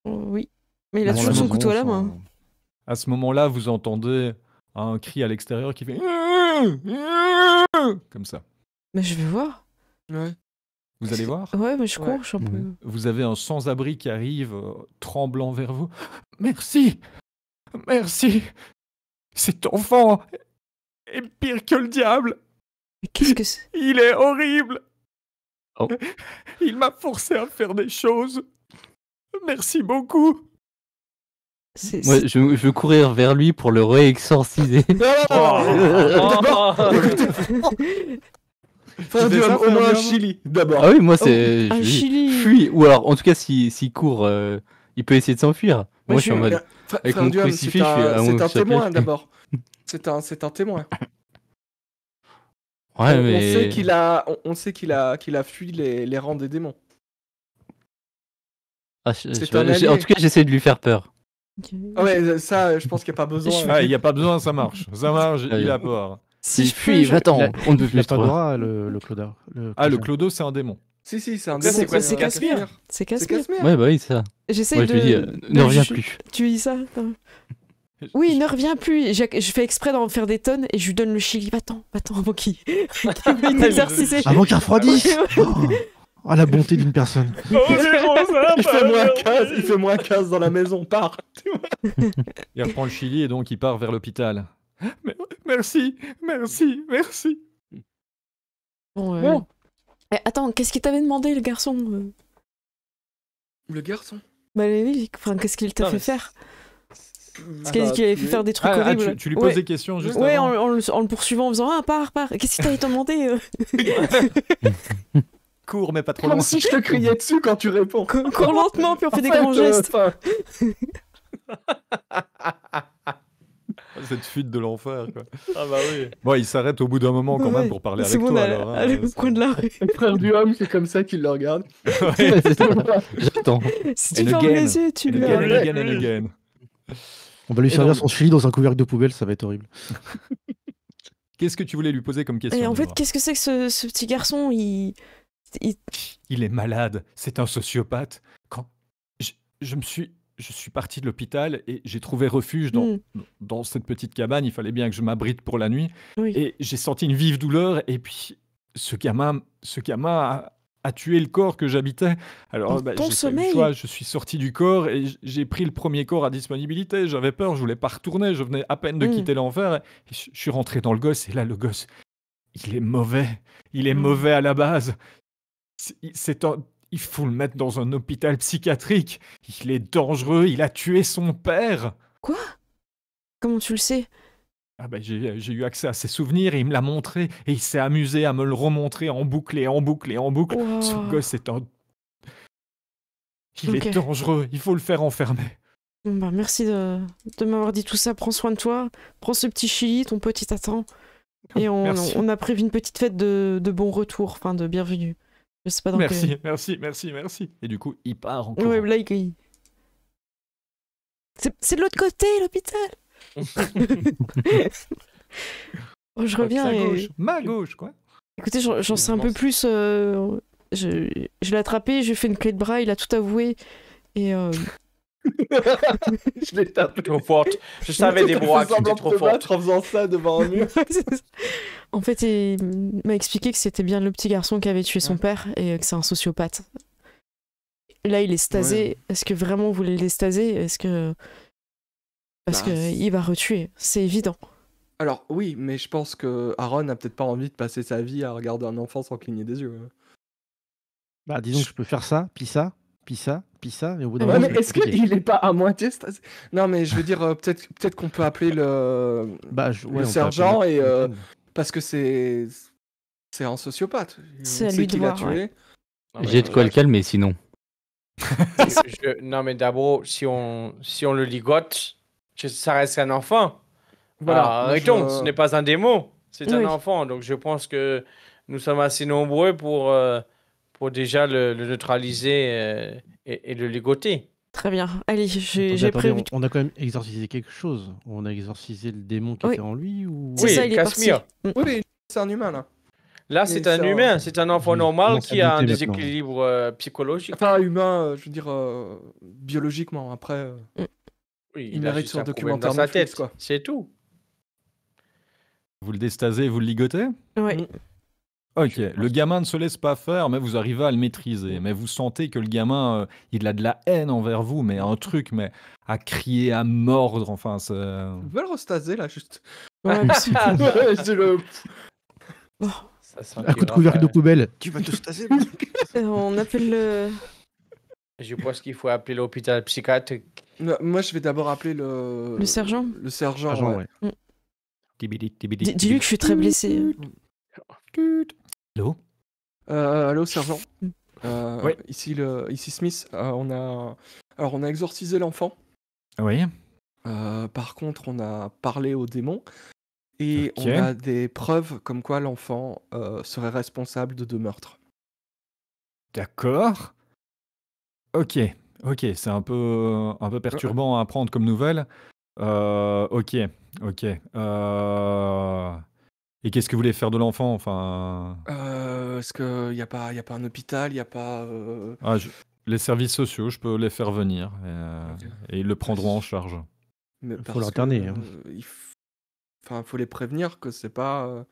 Oh, oui. Mais il a toujours son couteau à la main. À ce moment-là, vous entendez un cri à l'extérieur qui fait. Comme ça. Mais je vais voir. Ouais. Vous allez voir Ouais, mais je cours, je Vous avez un sans-abri qui arrive tremblant vers vous. Merci Merci Cet enfant est pire que le diable qu'est-ce que c'est Il est horrible Il m'a forcé à faire des choses Merci beaucoup Je, veux courir vers lui pour le réexorciser. Faire au moins un Chili d'abord. Ah oui, moi ah c'est. Oh, un Chili. Ou alors, en tout cas, s'il si court, euh, il peut essayer de s'enfuir. Moi, je suis en mode. Avec mon crucifix, C'est un témoin *laughs* d'abord. C'est un, c'est un témoin. Ouais, on, mais... sait qu'il a, on, sait qu'il a, qu'il a fui les, les, rangs des démons. Ah, en tout cas, j'essaie de lui faire peur. Ah ouais, ça, je pense qu'il n'y a pas besoin. Ah, il n'y a pas besoin, ça marche. Ça marche, il a peur. Si je puis, attends, on ne peut plus. Pandora, le, le, Clodo, Ah, le Clodo, c'est un démon. Si, si, c'est un démon. C'est quoi C'est Casimir. C'est Casimir. Ouais, bah oui, ça. J'essaie de. Euh, je dis, ne reviens plus. Tu dis ça *laughs* Oui, ne reviens plus. Je fais exprès d'en faire des tonnes et je lui donne le chili. Va-t'en, va-t'en, avant qu'il *laughs* *laughs* Avant qu'il refroidisse ah, oh. ah, la bonté d'une personne. Oh, il fait moins 15, il fait moins dans la maison, part il reprend le chili et donc il part vers l'hôpital. Merci, merci, merci. Bon. Euh, eh, attends, qu'est-ce qu'il t'avait demandé le garçon euh Le garçon Bah oui, qu'est-ce qu'il t'a bah, fait faire faire ce qu'il avait fait faire des trucs ah, ah, horribles. tu, lui poses des questions juste Ouais, En, le poursuivant, en faisant Ah, pars, pars. Qu'est-ce qu'il t'avait demandé euh *laughs* Cours, mais pas trop Comme si je te criais dessus quand tu réponds. Cours lentement, puis on fait des grands gestes. *laughs* Cette fuite de l'enfer, quoi. Ah bah oui. Bon, il s'arrête au bout d'un moment quand même pour parler avec toi. Allez alors, coin hein. de la Le frère du homme, c'est comme ça qu'il le regarde. *laughs* *laughs* J'attends. Si tu fermes les yeux, tu le again, again, and On va lui servir son chili dans un couvercle de poubelle, ça va être horrible. *laughs* Qu'est-ce que tu voulais lui poser comme question Et en fait, qu'est-ce que c'est que ce, petit garçon il... il... est malade, c'est un sociopathe. Quand je, je me suis je suis parti de l'hôpital et j'ai trouvé refuge dans, mm. dans cette petite cabane. Il fallait bien que je m'abrite pour la nuit. Et j'ai senti une vive douleur. Et puis, ce gamin, ce a, tué le corps que j'habitais. Alors, bah, ton Choix, je suis sorti du corps et j'ai pris le premier corps à disponibilité. J'avais peur, je voulais pas retourner. Je venais à peine de mm. quitter l'enfer. Je suis rentré dans le gosse. Et là, le gosse, il est mauvais. Il est mm. mauvais à la base. C'est un il faut le mettre dans un hôpital psychiatrique. Il est dangereux, il a tué son père. Quoi Comment tu le sais ah ben, euh, j'ai eu accès à ses souvenirs et il me l'a montré et il s'est amusé à me le remontrer en boucle et en boucle et en boucle. Ce gosse est un... Il est dangereux, il faut le faire enfermer. Bah merci de, m'avoir dit tout ça, prends soin de toi, prends ce petit chili, ton petit attend. Et *laughs* on, a prévu une petite fête de bon retour, enfin de bienvenue. Merci, merci, merci, merci. Et du coup, il part en C'est de l'autre côté, l'hôpital *laughs* Je reviens à gauche. Ma gauche, quoi Écoutez, j'en sais un peu plus. Euh, je, l'ai attrapé, j'ai fait une clé de bras, il a tout avoué. Et... Euh, *laughs* je l'ai tapé. Trop forte. Je savais des mots qui étaient trop fort En faisant ça devant un mur. *laughs* en fait, il m'a expliqué que c'était bien le petit garçon qui avait tué son père et que c'est un sociopathe. Là, il est stasé. Est-ce que vraiment vous voulez le Est-ce que. Parce bah, qu'il va retuer, c'est évident. Alors, oui, mais je pense que Aaron n'a peut-être pas envie de passer sa vie à regarder un enfant sans cligner des yeux. Hein. Bah, disons que je peux faire ça, puis ça, puis ça, mais au bout d'un moment. est-ce qu'il n'est pas à moitié Non, mais je veux dire, euh, peut-être peut qu'on peut appeler le, bah, sergent, et, euh, parce que c'est c'est un sociopathe. C'est lui de J'ai de quoi le calmer, sinon. *laughs* non, mais d'abord, si on, si on le ligote, ça reste un enfant. Voilà, ah, ce n'est pas un démon, c'est un enfant. Donc je pense que nous sommes assez nombreux pour. Euh, pour déjà le, neutraliser euh, et, le ligoter. Très bien. Allez, j'ai prévu. On, a quand même exorcisé quelque chose. On a exorcisé le démon qui était en lui ou... Oui, ça, il mm. Oui, c'est un humain là. Là, c'est un humain, c'est un enfant normal qui a un déséquilibre euh, psychologique. Enfin, humain, euh, je veux dire, biologiquement, après. Mm. il, mérite mérite son documentaire dans sa tête, quoi. C'est tout. Vous le déstasez vous le ligotez Oui. Mm. Ok, le gamin ne se laisse pas faire, mais vous arrivez à le maîtriser. Mais vous sentez que le gamin, euh, il a de la haine envers vous, mais un truc, mais à crier, à mordre, enfin, c'est... Ils veulent restaser là, juste. Ouais, *laughs* c'est ah, oh. Ça Un coup de couvercle de poubelle. Tu vas te staser, *laughs* euh, On appelle le. Je pense qu'il faut appeler l'hôpital psychiatrique. Bah, moi, je vais d'abord appeler le. Le sergent Le sergent. Mm. Dis- lui que je suis très blessé mm. Allô euh, Allô, sergent *laughs* euh, ici, Smith, euh, on a alors on a exorcisé l'enfant. Oui. Euh, par contre, on a parlé au démon et on a des preuves comme quoi l'enfant serait responsable de deux meurtres. D'accord. Ok, ok, c'est un peu un peu perturbant à prendre comme nouvelle. ok, ok. Euh... Et qu'est-ce que vous voulez faire de l'enfant Enfin. Euh, est-ce qu'il n'y a, pas, a pas un hôpital Il a pas. Euh, ah, les services sociaux, je peux les faire venir et, euh, ils le prendront en charge. mais Faut hein. il faut les prévenir que c'est pas.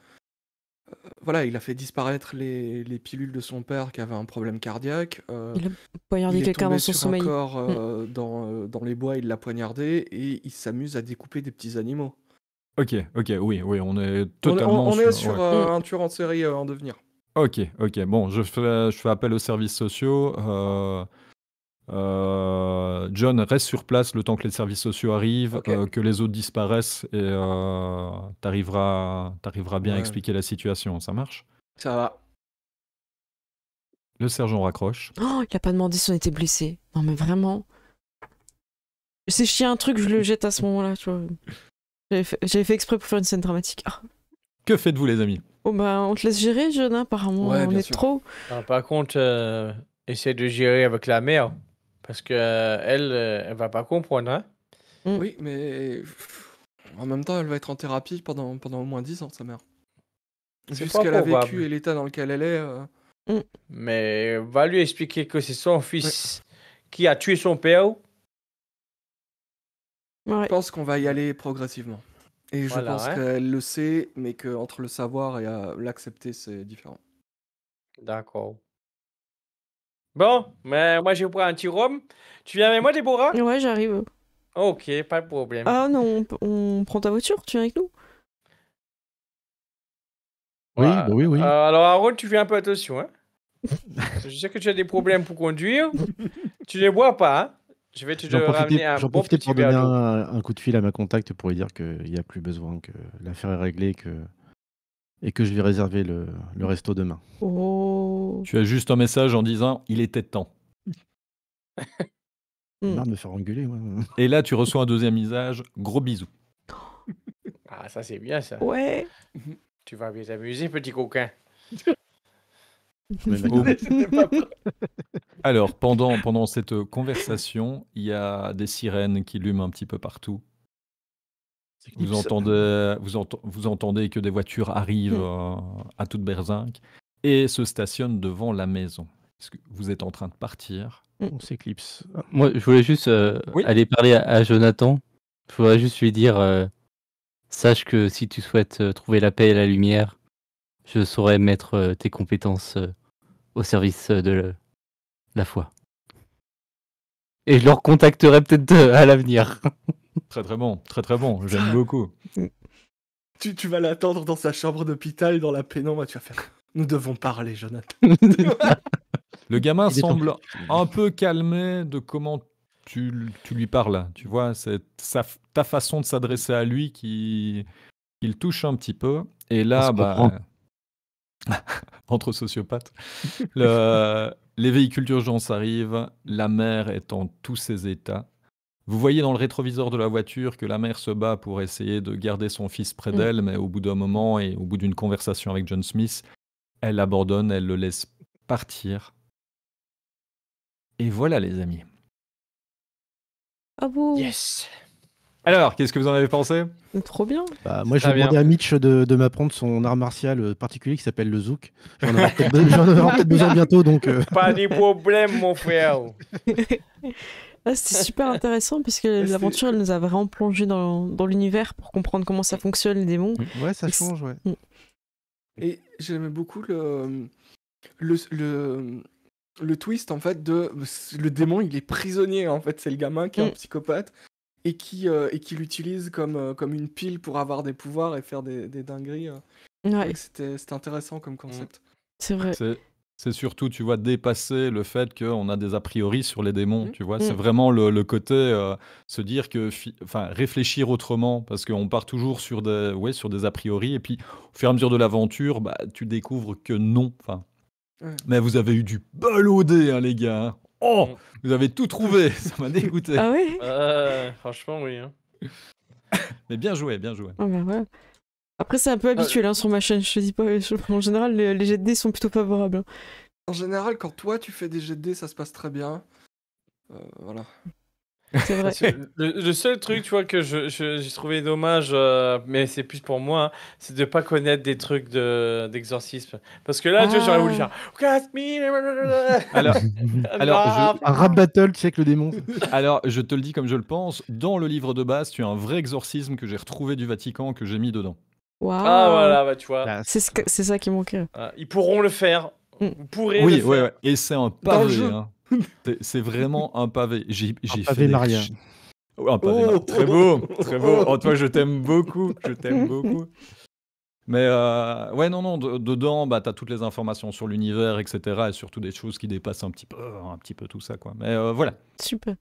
Voilà, il a fait disparaître les, pilules de son père qui avait un problème cardiaque. Il a poignardé quelqu'un tombé son corps mm. dans, dans les bois, il l'a poignardé et il s'amuse à découper des petits animaux. Ok, ok, oui, oui, on est totalement. On, on est sur, euh, un tueur en série euh, en devenir. Ok, ok, bon, je fais, je fais appel aux services sociaux. Euh, John reste sur place le temps que les services sociaux arrivent, que les autres disparaissent et t'arriveras, t'arriveras bien à expliquer la situation, ça marche Ça va. Le sergent raccroche. Oh, il a pas demandé si on était blessé. Non mais vraiment. C'est chiant, un truc, je le jette à ce moment-là, tu vois. J'avais fait, exprès pour faire une scène dramatique. Ah. Que faites-vous, les amis Oh bah, on te laisse gérer, jeune, hein, apparemment, on est trop. par contre, euh, essaie de gérer avec la mère, parce que euh, euh, elle, va pas comprendre. Hein. Mm. Oui, mais en même temps, elle va être en thérapie pendant, pendant au moins 10 ans, sa mère. Vu ce qu'elle a vécu et l'état dans lequel elle est. Mm. Mais va lui expliquer que c'est son fils qui a tué son père je pense qu'on va y aller progressivement. Et je pense qu'elle le sait, mais qu'entre le savoir et euh, l'accepter, c'est différent. D'accord. Bon, mais moi, j'ai prends un petit rhum. Tu viens avec moi, Déborah? Ouais, j'arrive. Ok, pas de problème. Ah non, on, prend ta voiture, tu viens avec nous bah Oui, oui, oui. Euh, alors, Harold, tu fais un peu attention, hein? *laughs* Je sais que tu as des problèmes pour conduire. Tu ne bois pas, hein? Je vais te ramener un J'en bon pour donner un, un, coup de fil à ma contact pour lui dire qu'il n'y a plus besoin, que l'affaire est réglée que, et que je vais réserver le, le resto demain. Oh. Tu as juste un message en disant il était temps. *laughs* Hmm. Marre de me faire engueuler. Et là, tu reçois un deuxième message gros bisous. Ah, ça c'est bien ça. Ouais. Tu vas bien t'amuser, petit coquin. *laughs* *laughs* Alors, pendant, pendant cette conversation, il y a des sirènes qui lument un petit peu partout. Vous entendez, que des voitures arrivent hmm. euh, à toute berzinque et se stationnent devant la maison. vous êtes en train de partir. On oh, hmm. s'éclipse. Moi, je voulais juste euh, aller parler à, Jonathan. Je voudrais juste lui dire euh, sache que si tu souhaites trouver la paix et la lumière, je saurais mettre euh, tes compétences euh, au service euh, de la foi. Et je leur contacterai peut-être à l'avenir. *laughs* Très très bon, très très bon, j'aime beaucoup. *laughs* Tu, vas l'attendre dans sa chambre d'hôpital, dans la pénombre, tu vas faire Nous devons parler, Jonathan. *laughs* Le gamin semble un peu calmé de comment tu, tu lui parles. Tu vois, c'est ta façon de s'adresser à lui qui, qui, le touche un petit peu. Et là, bah, *laughs* entre sociopathes. les véhicules d'urgence arrivent, la mère est en tous ses états. Vous voyez dans le rétroviseur de la voiture que la mère se bat pour essayer de garder son fils près mm. d'elle, mais au bout d'un moment et au bout d'une conversation avec John Smith, elle l'abandonne, elle le laisse partir. Et voilà les amis. à Yes. Alors, qu'est-ce que vous en avez pensé Trop bien. Bah, moi, j'ai demandé à Mitch de, m'apprendre son art martial euh, particulier qui s'appelle le zouk. J'en aurai peut-être besoin bientôt. Donc, euh. *laughs* Pas de problème, mon frère. *laughs* Ah, C'était super intéressant puisque l'aventure, elle nous a vraiment plongé dans, l'univers pour comprendre comment ça fonctionne, les démons. Mm. Ouais, ça change, ouais. Mm. Et j'aimais beaucoup le... le... le twist en fait de le démon il est prisonnier en fait c'est le gamin qui est un mm. psychopathe et qui, euh, qui l'utilise comme, euh, comme une pile pour avoir des pouvoirs et faire des, dingueries. Euh. Ouais, C'était intéressant comme concept. Mm. c'est vrai. C'est- surtout, tu vois, dépasser le fait qu'on a des a priori sur les démons, mm. tu vois. Mm. C'est vraiment le, le côté se dire que, enfin, réfléchir autrement, parce qu'on part toujours sur des, ouais, sur des a priori, et puis au fur et à mesure de l'aventure, bah, tu découvres que non. Enfin, mais vous avez eu du balaudé, hein, les gars. Hein. Oh, vous avez tout trouvé, *laughs* ça m'a dégoûté. Ah oui euh, euh, Franchement, oui. Hein. *laughs* Mais bien joué, bien joué. Ah bah Après, c'est un peu ah, habituel hein, euh, sur ma chaîne, je te dis pas. En général, les, jets de dés sont plutôt favorables. Hein. En général, quand toi tu fais des jets de dés, ça se passe très bien. voilà. Le, seul truc, tu vois, que j'ai trouvé dommage, euh, mais c'est plus pour moi, hein, c'est de pas connaître des trucs d'exorcisme. Parce que là, tu j'aurais voulu faire ah. Alors, *laughs* alors je... un rap battle, avec le démon. *laughs* alors, je te le dis comme je le pense, dans le livre de base, tu as un vrai exorcisme que j'ai retrouvé du Vatican, que j'ai mis dedans. Wow. Ah, voilà, bah, tu vois. Bah, c'est ça qui manquait. ils pourront le faire. Mm. Vous pourrez. Oui, le faire. Oui, et c'est un pavé. C'est vraiment un pavé. J'ai, un pavé oh, oh. Maria. Très beau, très beau. Oh. oh, toi, je t'aime beaucoup. Je t'aime beaucoup. Mais euh, ouais, non, non, dedans, bah, tu as toutes les informations sur l'univers, etc. Et surtout des choses qui dépassent un petit peu, hein, un petit peu tout ça, quoi. Mais euh, voilà. Super.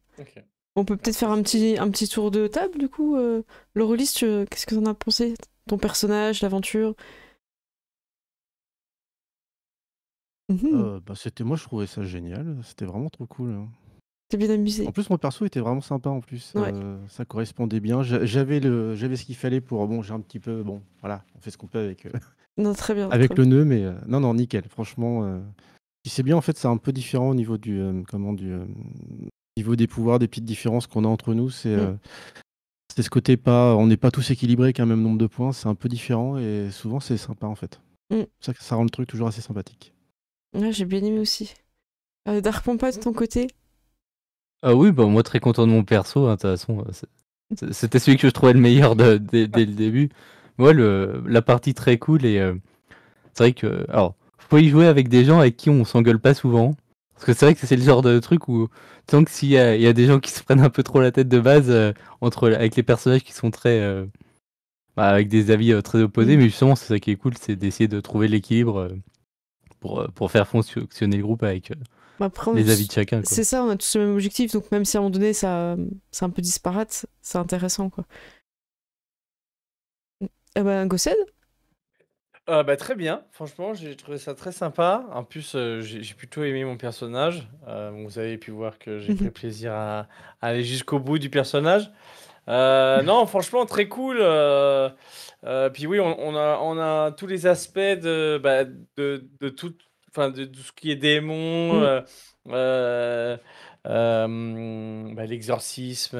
On peut peut-être faire un petit, un petit tour de table, du coup. Euh, Laurelis, qu'est-ce que t'en as pensé Ton personnage, l'aventure Mmh ah, bah, c'était moi je trouvais ça génial, c'était vraiment trop cool, c'était hein. t'es en plus, mon perso était vraiment sympa en plus, euh, ça correspondait bien. j'avais le j'avais ce qu'il fallait pour bon, j'ai un petit peu bon, voilà, on fait ce qu'on peut avec, euh, *laughs* Non, très bien, avec le nœud, mais, euh, non, non, nickel, franchement, si c'est bien en fait, c'est un peu différent au niveau du, comment du, niveau des pouvoirs, des petites différences qu'on a entre nous, c'est, mmh. c'est ce côté pas on n'est pas tous équilibrés qu'un un même nombre de points, c'est un peu différent et souvent c'est sympa en fait. Mmh. ça rend le truc toujours assez sympathique j'ai bien aimé aussi. Euh, pas de ton côté Ah oui, bah moi très content de mon perso, hein, de toute façon. Euh, c'était celui que je trouvais le meilleur dès le début. Moi, la partie très cool et euh, c'est vrai que. Alors, faut y jouer avec des gens avec qui on s'engueule pas souvent. Parce que c'est vrai que c'est le genre de truc où, tant que s'il y, a des gens qui se prennent un peu trop la tête de base, euh, entre, avec les personnages qui sont très. Bah, avec des avis très opposés, mm. mais justement, c'est ça qui est cool, c'est d'essayer de trouver l'équilibre pour, euh, pour faire fonctionner le groupe avec euh, bah, les avis de chacun. C'est ça, on a tous le même objectif, donc même si à un moment donné ça, c'est un peu disparate, c'est intéressant quoi. Eh ben, euh, bah, Très bien, franchement, j'ai trouvé ça très sympa. En plus, j'ai plutôt aimé mon personnage. vous avez pu voir que j'ai pris *laughs* plaisir à aller jusqu'au bout du personnage. Euh, non, franchement, très cool. Euh, euh, puis oui, on, a, tous les aspects de, bah, tout, de, ce qui est démon. Mm. Bah, l'exorcisme,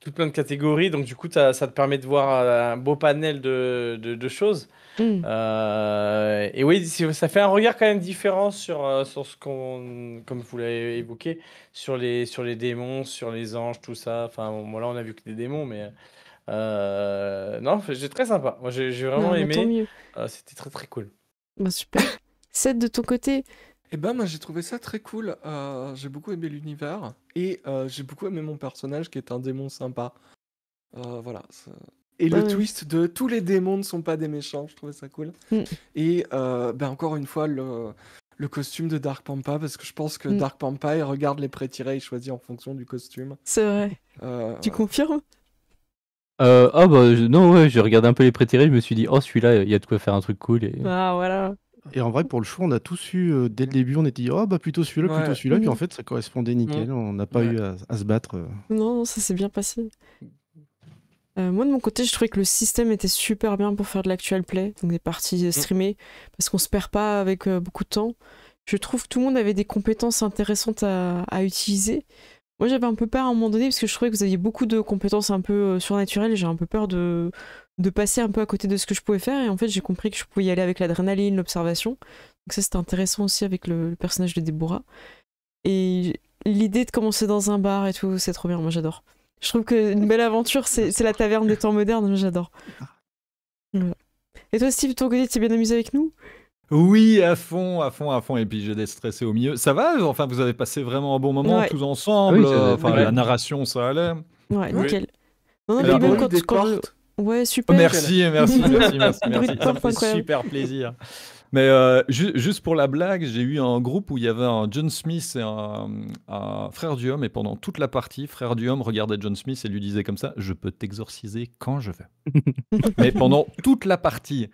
tout plein de catégories. Donc, du coup, ça te permet de voir euh, un beau panel de, choses. Mm. Euh, et oui, ça fait un regard quand même différent sur, euh, sur ce qu'on, comme vous l'avez évoqué, sur les, sur les démons, sur les anges, tout ça. Enfin, moi, là, on a vu que des démons, mais. non, c'est très sympa. Moi, j'ai, vraiment aimé. c'était très très cool. Bah, super. Seth, de ton côté, eh ben moi j'ai trouvé ça très cool. Euh, j'ai beaucoup aimé l'univers et euh, j'ai beaucoup aimé mon personnage qui est un démon sympa. Euh, voilà. Et le twist de tous les démons ne sont pas des méchants, je trouvais ça cool. Mm. Et ben encore une fois le, costume de Dark Pampa parce que je pense que mm. Dark Pampa il regarde les prétirés, il choisit en fonction du costume. C'est vrai. Tu confirmes ah bah non ouais, j'ai regardé un peu les prétirés, je me suis dit oh celui-là il y a de quoi faire un truc cool Ah voilà. Et en vrai, pour le choix, on a tous eu, euh, dès le début, on était dit, oh bah plutôt celui-là, plutôt celui-là. Puis en mm. fait, ça correspondait nickel. Mm. On n'a pas eu à, se battre. Euh. Non, ça s'est bien passé. Euh, moi, de mon côté, je trouvais que le système était super bien pour faire de l'actual play, donc des parties mm. streamées, parce qu'on ne se perd pas avec beaucoup de temps. Je trouve que tout le monde avait des compétences intéressantes à, utiliser. Moi, j'avais un peu peur à un moment donné, parce que je trouvais que vous aviez beaucoup de compétences un peu surnaturelles, j'ai un peu peur de, de passer un peu à côté de ce que je pouvais faire. Et en fait, j'ai compris que je pouvais y aller avec l'adrénaline, l'observation. Donc ça, c'était intéressant aussi avec le, personnage de Déborah. Et l'idée de commencer dans un bar et tout, c'est trop bien. Moi, j'adore. Je trouve qu'une belle aventure, c'est la taverne des temps modernes. J'adore. Et toi, Steve, ton côté, t'es bien amusé avec nous oui, à fond, à fond, à fond. Et puis j'ai déstressé au milieu. Ça va Enfin, vous avez passé vraiment un bon moment tous ensemble. Euh, enfin, la narration, ça allait. Ouais, nickel. Non, mais même quand, Ouais, super. Merci, merci, merci, merci, *laughs* Ça me fait super plaisir. Mais euh, juste pour la blague, j'ai eu un groupe où il y avait un John Smith et un, frère du homme, et pendant toute la partie, frère du homme regardait John Smith et lui disait comme ça Je peux t'exorciser quand je veux. *laughs* Mais pendant toute la partie.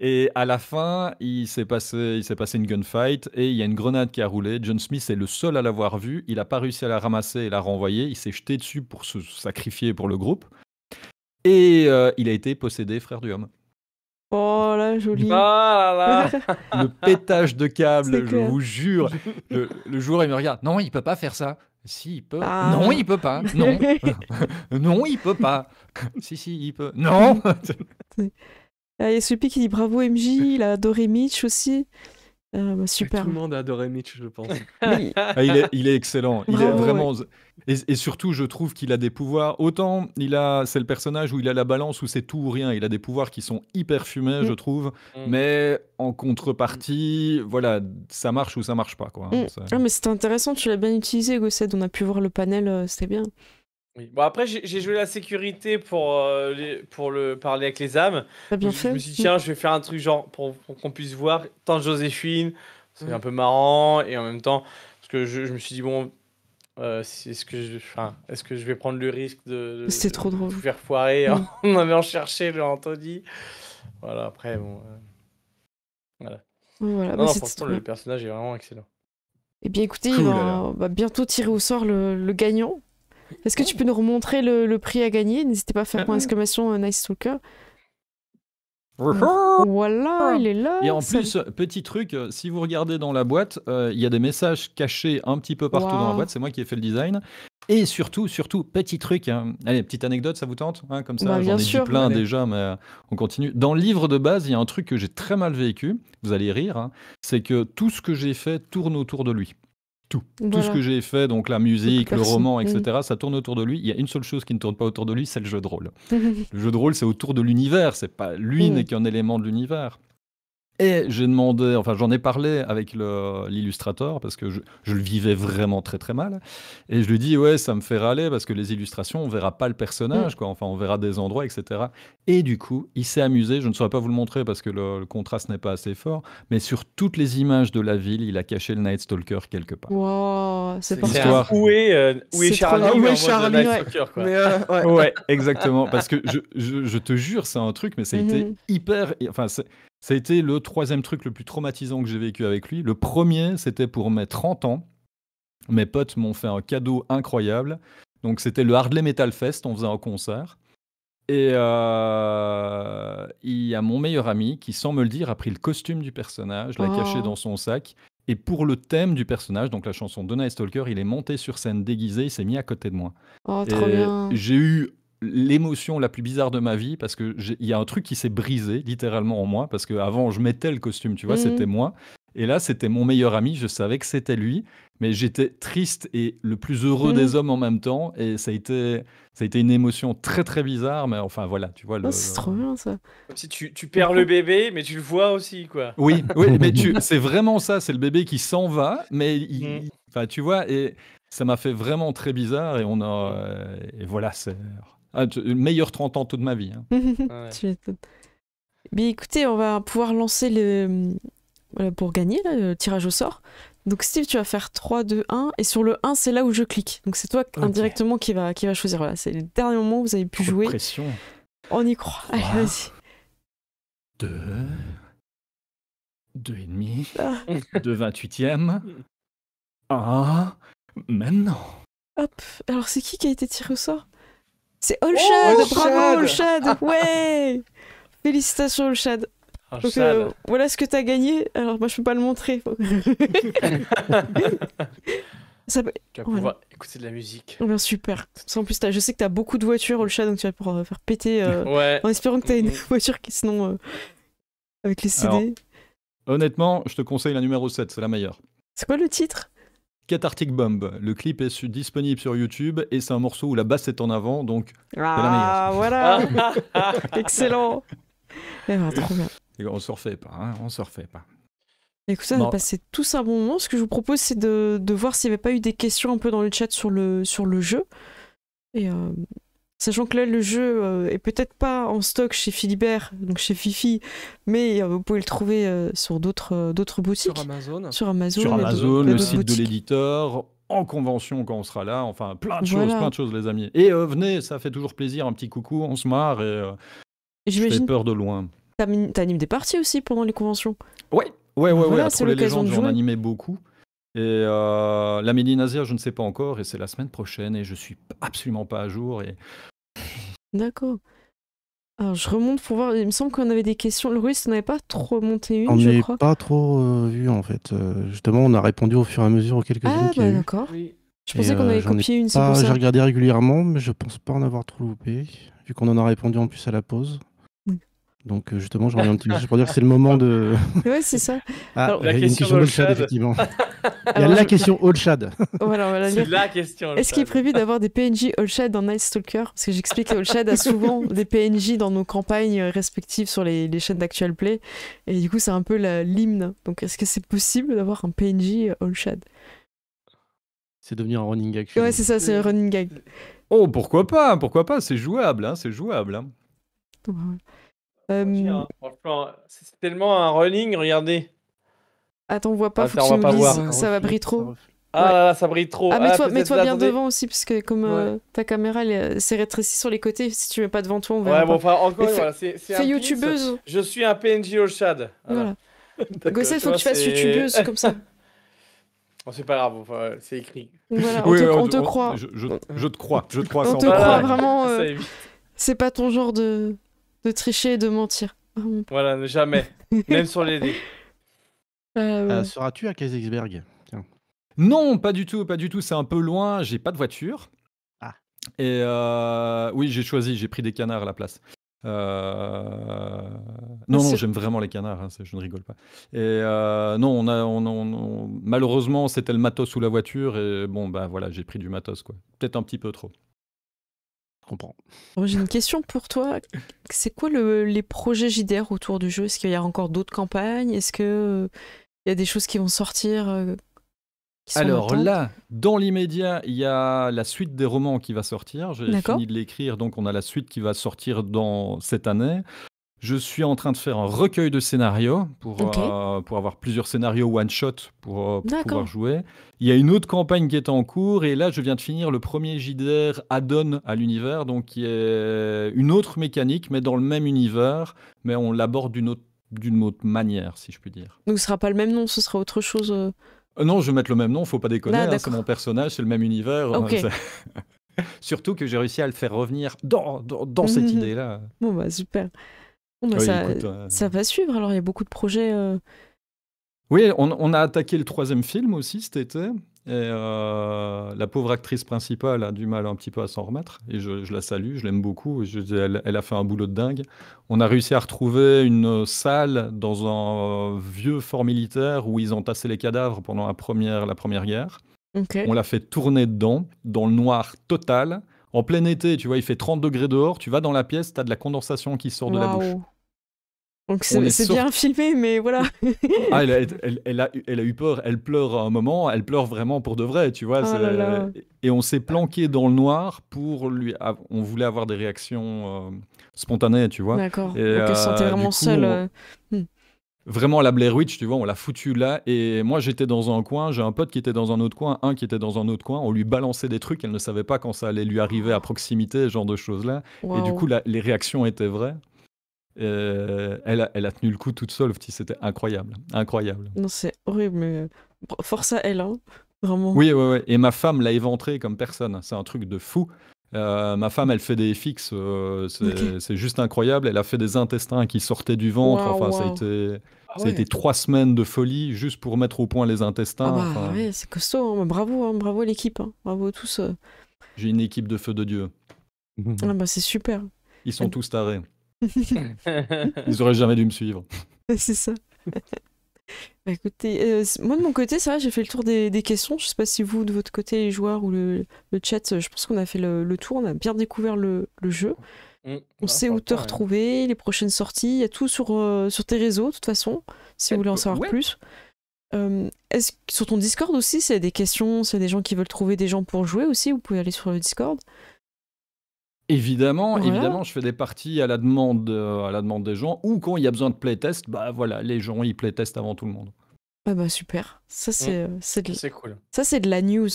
Et à la fin, il s'est passé, il passé une gunfight et il y a une grenade qui a roulé. John Smith est le seul à l'avoir vu Il n'a pas réussi à la ramasser et la renvoyer. Il s'est jeté dessus pour se sacrifier pour le groupe. Et euh, il a été possédé, frère du homme. Oh la jolie. Ah là, *laughs* le pétage de câble, je vous jure. Le, joueur, jour, il me regarde. Non, il peut pas faire ça. Si, il peut. Ah. Non, il peut pas. Non. *laughs* non, il peut pas. *laughs* si, si, il peut. Non. Ah, il y a celui qui dit bravo MJ, il a adoré Mitch aussi. Ah, bah, super. Tout le monde a adoré Mitch, je pense. *laughs* Ah, il, est, excellent. Il est vraiment. Et, surtout, je trouve qu'il a des pouvoirs. Autant il a, c'est le personnage où il a la balance où c'est tout ou rien. Il a des pouvoirs qui sont hyper fumés, je mm. trouve. Mm. Mais en contrepartie, voilà, ça marche ou ça marche pas, quoi. Mm. Ah, mais c'était intéressant. Tu l'as bien utilisé, Gossed. On a pu voir le panel. Euh, c'était bien. Bon, après, j'ai joué la sécurité pour, euh, pour le parler avec les âmes. bien je, fait. Je me suis dit, tiens, je vais faire un truc genre pour, qu'on puisse voir tant Joséphine, c'est un peu marrant, et en même temps, parce que je, me suis dit, bon, euh, est-ce que, je, est que je vais prendre le risque de, vous faire foirer mm. *laughs* en allant chercher le Anthony Voilà, après, bon. Euh, voilà. non, bah, le personnage est vraiment excellent. Et eh bien, écoutez, il va, bientôt tirer au sort le gagnant est-ce que tu peux nous remontrer le, prix à gagner N'hésitez pas à faire ah point exclamation euh, Nice Talker. Voilà, il est là. Et en plus, euh, petit truc, euh, si vous regardez dans la boîte, il y a des messages cachés un petit peu partout dans la boîte. C'est moi qui ai fait le design. Et surtout, surtout, petit truc. Hein. Allez, petite anecdote, ça vous tente hein, Comme ça, bah, j'en ai sûr. plein déjà, mais on continue. Dans le livre de base, il y a un truc que j'ai très mal vécu. Vous allez rire. Hein, c'est que tout ce que j'ai fait tourne autour de lui tout. Tout ce que j'ai fait, donc la musique, le roman, mhm. etc., ça tourne autour de lui. Il y a une seule chose qui ne tourne pas autour de lui, c'est le jeu de rôle. *laughs* le jeu de rôle, c'est autour de l'univers. C'est pas lui n'est qu'un élément de l'univers. Et j'ai demandé, enfin j'en ai parlé avec l'illustrateur parce que je, je, le vivais vraiment très très mal. Et je lui dis ouais ça me fait râler parce que les illustrations on verra pas le personnage mm. quoi, enfin on verra des endroits etc. Et du coup il s'est amusé, je ne saurais pas vous le montrer parce que le, contraste n'est pas assez fort, mais sur toutes les images de la ville il a caché le Night Stalker quelque part. c'est pas histoire. Où est, euh, où Charlie ouais. Euh, *laughs* exactement parce que je, je, te jure c'est un truc mais ça a été mm-hmm. hyper, enfin c'est ça a été le troisième truc le plus traumatisant que j'ai vécu avec lui. Le premier, c'était pour mes 30 ans. Mes potes m'ont fait un cadeau incroyable. Donc c'était le Hardley Metal Fest, on faisait un concert. Et euh, il y a mon meilleur ami qui, sans me le dire, a pris le costume du personnage, l'a oh. caché dans son sac. Et pour le thème du personnage, donc la chanson Donna Stalker, il est monté sur scène déguisé, il s'est mis à côté de moi. Oh, bien. J'ai eu l'émotion la plus bizarre de ma vie parce que il y a un truc qui s'est brisé littéralement en moi parce que avant je mettais le costume tu vois mhm. c'était moi et là c'était mon meilleur ami je savais que c'était lui mais j'étais triste et le plus heureux des mhm. hommes en même temps et ça a été ça a été une émotion très très bizarre mais enfin voilà tu vois oh, c'est trop bien ça si tu, perds le bébé mais tu le vois aussi quoi oui oui *laughs* mais tu c'est vraiment ça c'est le bébé qui s'en va mais il, mhm. tu vois et ça m'a fait vraiment très bizarre et on a et voilà c'est ah, le meilleur 30 ans toute ma vie. Hein. ah *laughs* Mais écoutez, on va pouvoir lancer le. pour gagner le tirage au sort. Donc Steve, tu vas faire 3, 2, 1. Et sur le 1, c'est là où je clique. Donc c'est toi indirectement qui va, qui va choisir. Voilà, c'est le dernier moment où vous avez pu jouer. On y croit. Allez, vas-y. 2. 2,5. 2 28e. 1. Maintenant. Hop. Alors c'est qui qui a été tiré au sort c'est Olshad, oh, oh, bravo Olshad, ah. ouais Félicitations Olshad. Euh, voilà ce que t'as gagné. Alors moi je peux pas le montrer. *laughs* Ça peut... Tu vas pouvoir écouter de la musique. Oh, super. En plus, je sais que tu as beaucoup de voitures, Olshad, donc tu vas pouvoir euh, faire péter euh, *laughs* en espérant que tu as une mm. *laughs* voiture qui, sinon, avec les CD. honnêtement, je te conseille la numéro 7, c'est la meilleure. C'est quoi le titre Cathartic Bomb. Le clip est disponible sur YouTube et c'est un morceau où la basse est en avant, donc ah, voilà, *laughs* excellent. Eh ben, on se refait pas, hein, on se refait pas. Écoutez, on a passé tous un bon moment. Ce que je vous propose, c'est de, voir s'il n'y avait pas eu des questions un peu dans le chat sur le, sur le jeu. Et euh, Sachant que là, le jeu euh, est peut-être pas en stock chez Philibert, donc chez Fifi, mais euh, vous pouvez le trouver euh, sur d'autres boutiques. Sur Amazon. Sur Amazon, sur le site de l'éditeur, en convention quand on sera là. Enfin, plein de choses, plein de choses, les amis. Et venez, ça fait toujours plaisir, un petit coucou, on se marre et j'ai peur de loin. T'animes des parties aussi pendant les conventions. Oui, oui, oui, oui. ouais. À l'occasion les légendes, j'en animais beaucoup. Et euh, la la Nazir, je ne sais pas encore, et c'est la semaine prochaine, et je suis absolument pas à jour. Et... D'accord. Alors, je remonte pour voir. Il me semble qu'on avait des questions. Le russe on n'avait pas trop monté une, on je crois. On pas trop euh, vu, en fait. Euh, justement, on a répondu au fur et à mesure aux quelques-unes. Ah, bah, d'accord. Je pensais qu'on avait copié une, c'est J'ai regardé régulièrement, mais je pense pas en avoir trop loupé, vu qu'on en a répondu en plus à la pause. Donc euh, justement, j'en reviens un petit peu pour dire que c'est le moment de. *laughs* Oui, c'est ça. Ah, il y a une question Shad, effectivement. *laughs* il y a la question Holshad. *laughs* Voilà, c'est la question. Est-ce qu'il est prévu d'avoir des PNJ Shad dans Night Stalker Parce que j'explique Shad a souvent des PNJ dans nos campagnes respectives sur les, chaînes d'actual play. Et du coup, c'est un peu l'hymne. Donc est-ce que c'est possible d'avoir un PNJ euh, Shad C'est devenir un running gag. Ouais, c'est ça, c'est un running gag. Oh, pourquoi pas Pourquoi pas C'est jouable, hein, c'est jouable. Hein. Ouais. Euh... Franchement, c'est tellement un running, regardez. Attends, on voit pas, ah, faut que tu va Ça va briller trop. Ah là, là, ça brille trop. Ah, ah, mets-toi, bien devant aussi, parce que comme euh, ta caméra euh, s'est rétrécie sur les côtés, si tu mets pas devant toi, on va. Ouais, bon, enfin, encore voilà, c'est, un. youtubeuse. Je suis un PNJ au Chad. Voilà. *laughs* Gosset, faut que tu fasses youtubeuse *laughs* comme ça. Bon, c'est pas grave, c'est écrit. *laughs* on, te, croit. Je, te crois, je te crois. On te croit vraiment. Euh, c'est pas ton genre de, de tricher et de mentir. Ah, voilà, jamais. *laughs* Même sur les dés. Ah, euh, seras-tu à Kaysersberg Non, pas du tout, pas du tout. C'est un peu loin. J'ai pas de voiture. Ah. Et euh, oui, j'ai choisi, j'ai pris des canards à la place. Euh, non, ah, non, j'aime vraiment les canards, hein, je ne rigole pas. Et non, on a, malheureusement, c'était le matos sous la voiture, et bon, ben voilà, j'ai pris du matos, quoi. Peut-être un petit peu trop. Oh, j'ai une question pour toi. C'est quoi les projets JDR autour du jeu Est-ce qu'il y a encore d'autres campagnes Est-ce qu'il euh, il y a des choses qui vont sortir euh, Alors là, dans l'immédiat, il y a la suite des romans qui va sortir. J'ai fini de l'écrire, donc on a la suite qui va sortir dans cette année. Je suis en train de faire un recueil de scénarios pour, euh, pour avoir plusieurs scénarios one-shot pour, euh, pouvoir jouer. Il y a une autre campagne qui est en cours et là, je viens de finir le premier JDR add-on à l'univers, donc qui est une autre mécanique, mais dans le même univers, mais on l'aborde d'une autre, d'une autre manière, si je puis dire. Donc ce sera pas le même nom, ce sera autre chose euh. Non, je vais mettre le même nom, faut pas déconner, bah, hein, c'est mon personnage, c'est le même univers. Hein, *laughs* Surtout que j'ai réussi à le faire revenir dans, cette mhm. idée-là. Bon, bah super. Bah, euh, ça, va suivre, alors il y a beaucoup de projets. Euh. Oui, on, a attaqué le troisième film aussi cet été. Et euh, la pauvre actrice principale a du mal un petit peu à s'en remettre. Et je, la salue, je l'aime beaucoup. elle, a fait un boulot de dingue. On a réussi à retrouver une salle dans un vieux fort militaire où ils ont tassé les cadavres pendant la première, la première guerre. On l'a fait tourner dedans, dans le noir total en plein été, tu vois, il fait 30 degrés dehors, tu vas dans la pièce, t'as de la condensation qui sort de la bouche. Donc c'est bien filmé, mais voilà. Ah, elle, a, elle, a, eu peur, elle pleure à un moment, elle pleure vraiment pour de vrai, tu vois. Oh et on s'est planqué dans le noir pour lui. On voulait avoir des réactions euh, spontanées, tu vois. D'accord. elle sentait euh, vraiment seule. Euh, hmm vraiment la Blair Witch, tu vois, on l'a foutu là. Et moi, j'étais dans un coin, j'ai un pote qui était dans un autre coin, un qui était dans un autre coin. On lui balançait des trucs, elle ne savait pas quand ça allait lui arriver à proximité, ce genre de choses-là. Et du coup, les réactions étaient vraies. Euh, elle, a, elle, a, tenu le coup toute seule, c'était incroyable, incroyable. Non, c'est horrible, mais euh, force à elle, hein. vraiment. Oui, oui, et ma femme l'a éventrée comme personne, c'est un truc de fou. Euh, ma femme, elle fait des FX, euh, c'est juste incroyable. Elle a fait des intestins qui sortaient du ventre. enfin, ça a été. Ah ça été trois semaines de folie juste pour mettre au point les intestins. Ah, bah c'est costaud, hein. bravo, hein. bravo l'équipe, hein. bravo tous. Euh. J'ai une équipe de feu de Dieu. Ah, bah, c'est super. Ils sont tous tarés. *laughs* *laughs* Ils auraient jamais dû me suivre. C'est ça. *laughs* Bah, écoutez, euh, moi de mon côté, ça j'ai fait le tour des, questions. Je sais pas si vous, de votre côté, les joueurs ou le, le chat, euh, je pense qu'on a fait le, tour, on a bien découvert le, jeu. Mmh, on bah, sait où te retrouver, les prochaines sorties, il y a tout sur, euh, sur tes réseaux, de toute façon, si vous voulez en eh, savoir plus. est-ce sur ton Discord aussi, c'est y a des questions, c'est y a des gens qui veulent trouver des gens pour jouer aussi, vous pouvez aller sur le Discord. Évidemment, évidemment, je fais des parties à la demande, euh, à la demande des gens ou quand il y a besoin de playtest, bah, voilà, les gens, ils playtest avant tout le monde. Ah bah, super. Ça c'est, mm. euh, de ça c'est de la news.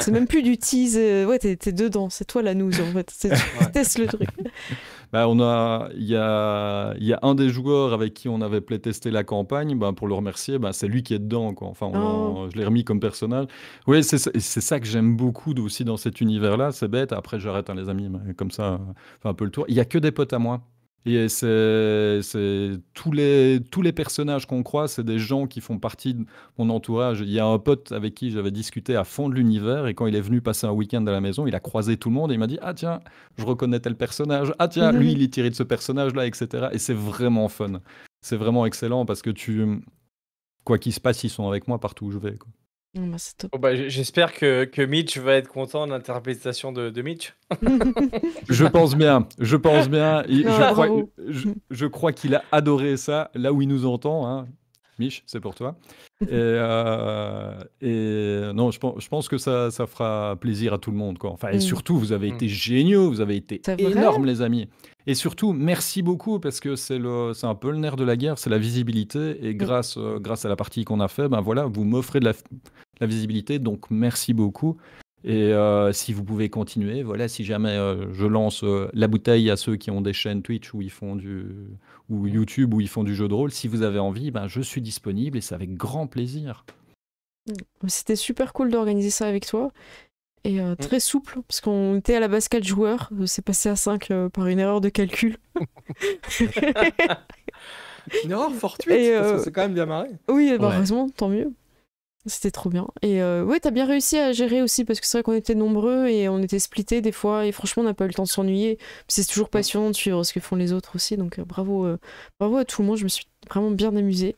C'est même plus du tease, euh, ouais, t'es dedans, c'est toi la news en fait. *laughs* C'est tu testes le truc. *laughs* Bah, on a, il y a, y a, un des joueurs avec qui on avait playtesté la campagne. Bah, pour le remercier, bah, c'est lui qui est dedans. Enfin, oh. je l'ai remis comme personnage. Oui, c'est ça que j'aime beaucoup aussi dans cet univers-là. C'est bête. Après, j'arrête hein, les amis. Comme ça, enfin euh, un peu le tour. Il y a que des potes à moi. Et c'est, tous, les, tous les personnages qu'on croit, c'est des gens qui font partie de mon entourage. Il y a un pote avec qui j'avais discuté à fond de l'univers, et quand il est venu passer un week-end à la maison, il a croisé tout le monde et il m'a dit Ah tiens, je reconnais tel personnage. Ah tiens, lui, il est tiré de ce personnage-là, etc. Et c'est vraiment fun. C'est vraiment excellent parce que tu. Quoi qu'il se passe, ils sont avec moi partout où je vais. Bah, oh, bah, j'espère que, que Mitch va être content de l'interprétation de, de Mitch. *laughs* Je pense bien, je pense bien. je, crois, qu'il a adoré ça, là où il nous entend. Hein. Mitch, c'est pour toi. Et, euh, non, je pense, que ça, ça fera plaisir à tout le monde. Quoi. Enfin, et mm. surtout, vous avez mm. été géniaux, vous avez été énormes, les amis. Et surtout, merci beaucoup parce que c'est le, c'est un peu le nerf de la guerre, c'est la visibilité. Et mm. grâce, euh, grâce à la partie qu'on a fait, ben voilà, vous m'offrez de la, la visibilité. Donc merci beaucoup. Et euh, si vous pouvez continuer, voilà, si jamais euh, je lance euh, la bouteille à ceux qui ont des chaînes Twitch où ils font du ou YouTube où ils font du jeu de rôle, si vous avez envie, ben, je suis disponible et c'est avec grand plaisir. Mm. C'était super cool d'organiser ça avec toi et mm. très souple parce qu'on était à la base 4 joueurs, c'est passé à 5 par une erreur de calcul. *laughs* *laughs* une erreur fortuite, parce que c'est quand même bien marré. Oui, ben, heureusement, tant mieux. C'était trop bien. Et euh, ouais, t'as bien réussi à gérer aussi, parce que c'est vrai qu'on était nombreux et on était splittés des fois, et franchement, on n'a pas eu le temps de s'ennuyer. C'est toujours passionnant de suivre ce que font les autres aussi, donc euh, bravo, euh, bravo à tout le monde, je me suis vraiment bien amusée.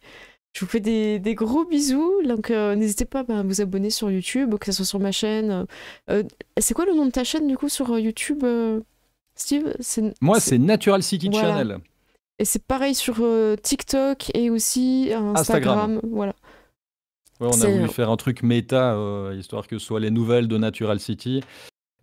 Je vous fais des, gros bisous, donc euh, n'hésitez pas bah, à vous abonner sur YouTube, que ce soit sur ma chaîne. c'est quoi le nom de ta chaîne du coup sur YouTube, Steve Moi, c'est Natural City Channel. Et c'est pareil sur TikTok et aussi Instagram. Instagram. Voilà on a voulu faire un truc méta, euh, histoire que ce soit les nouvelles de Natural City.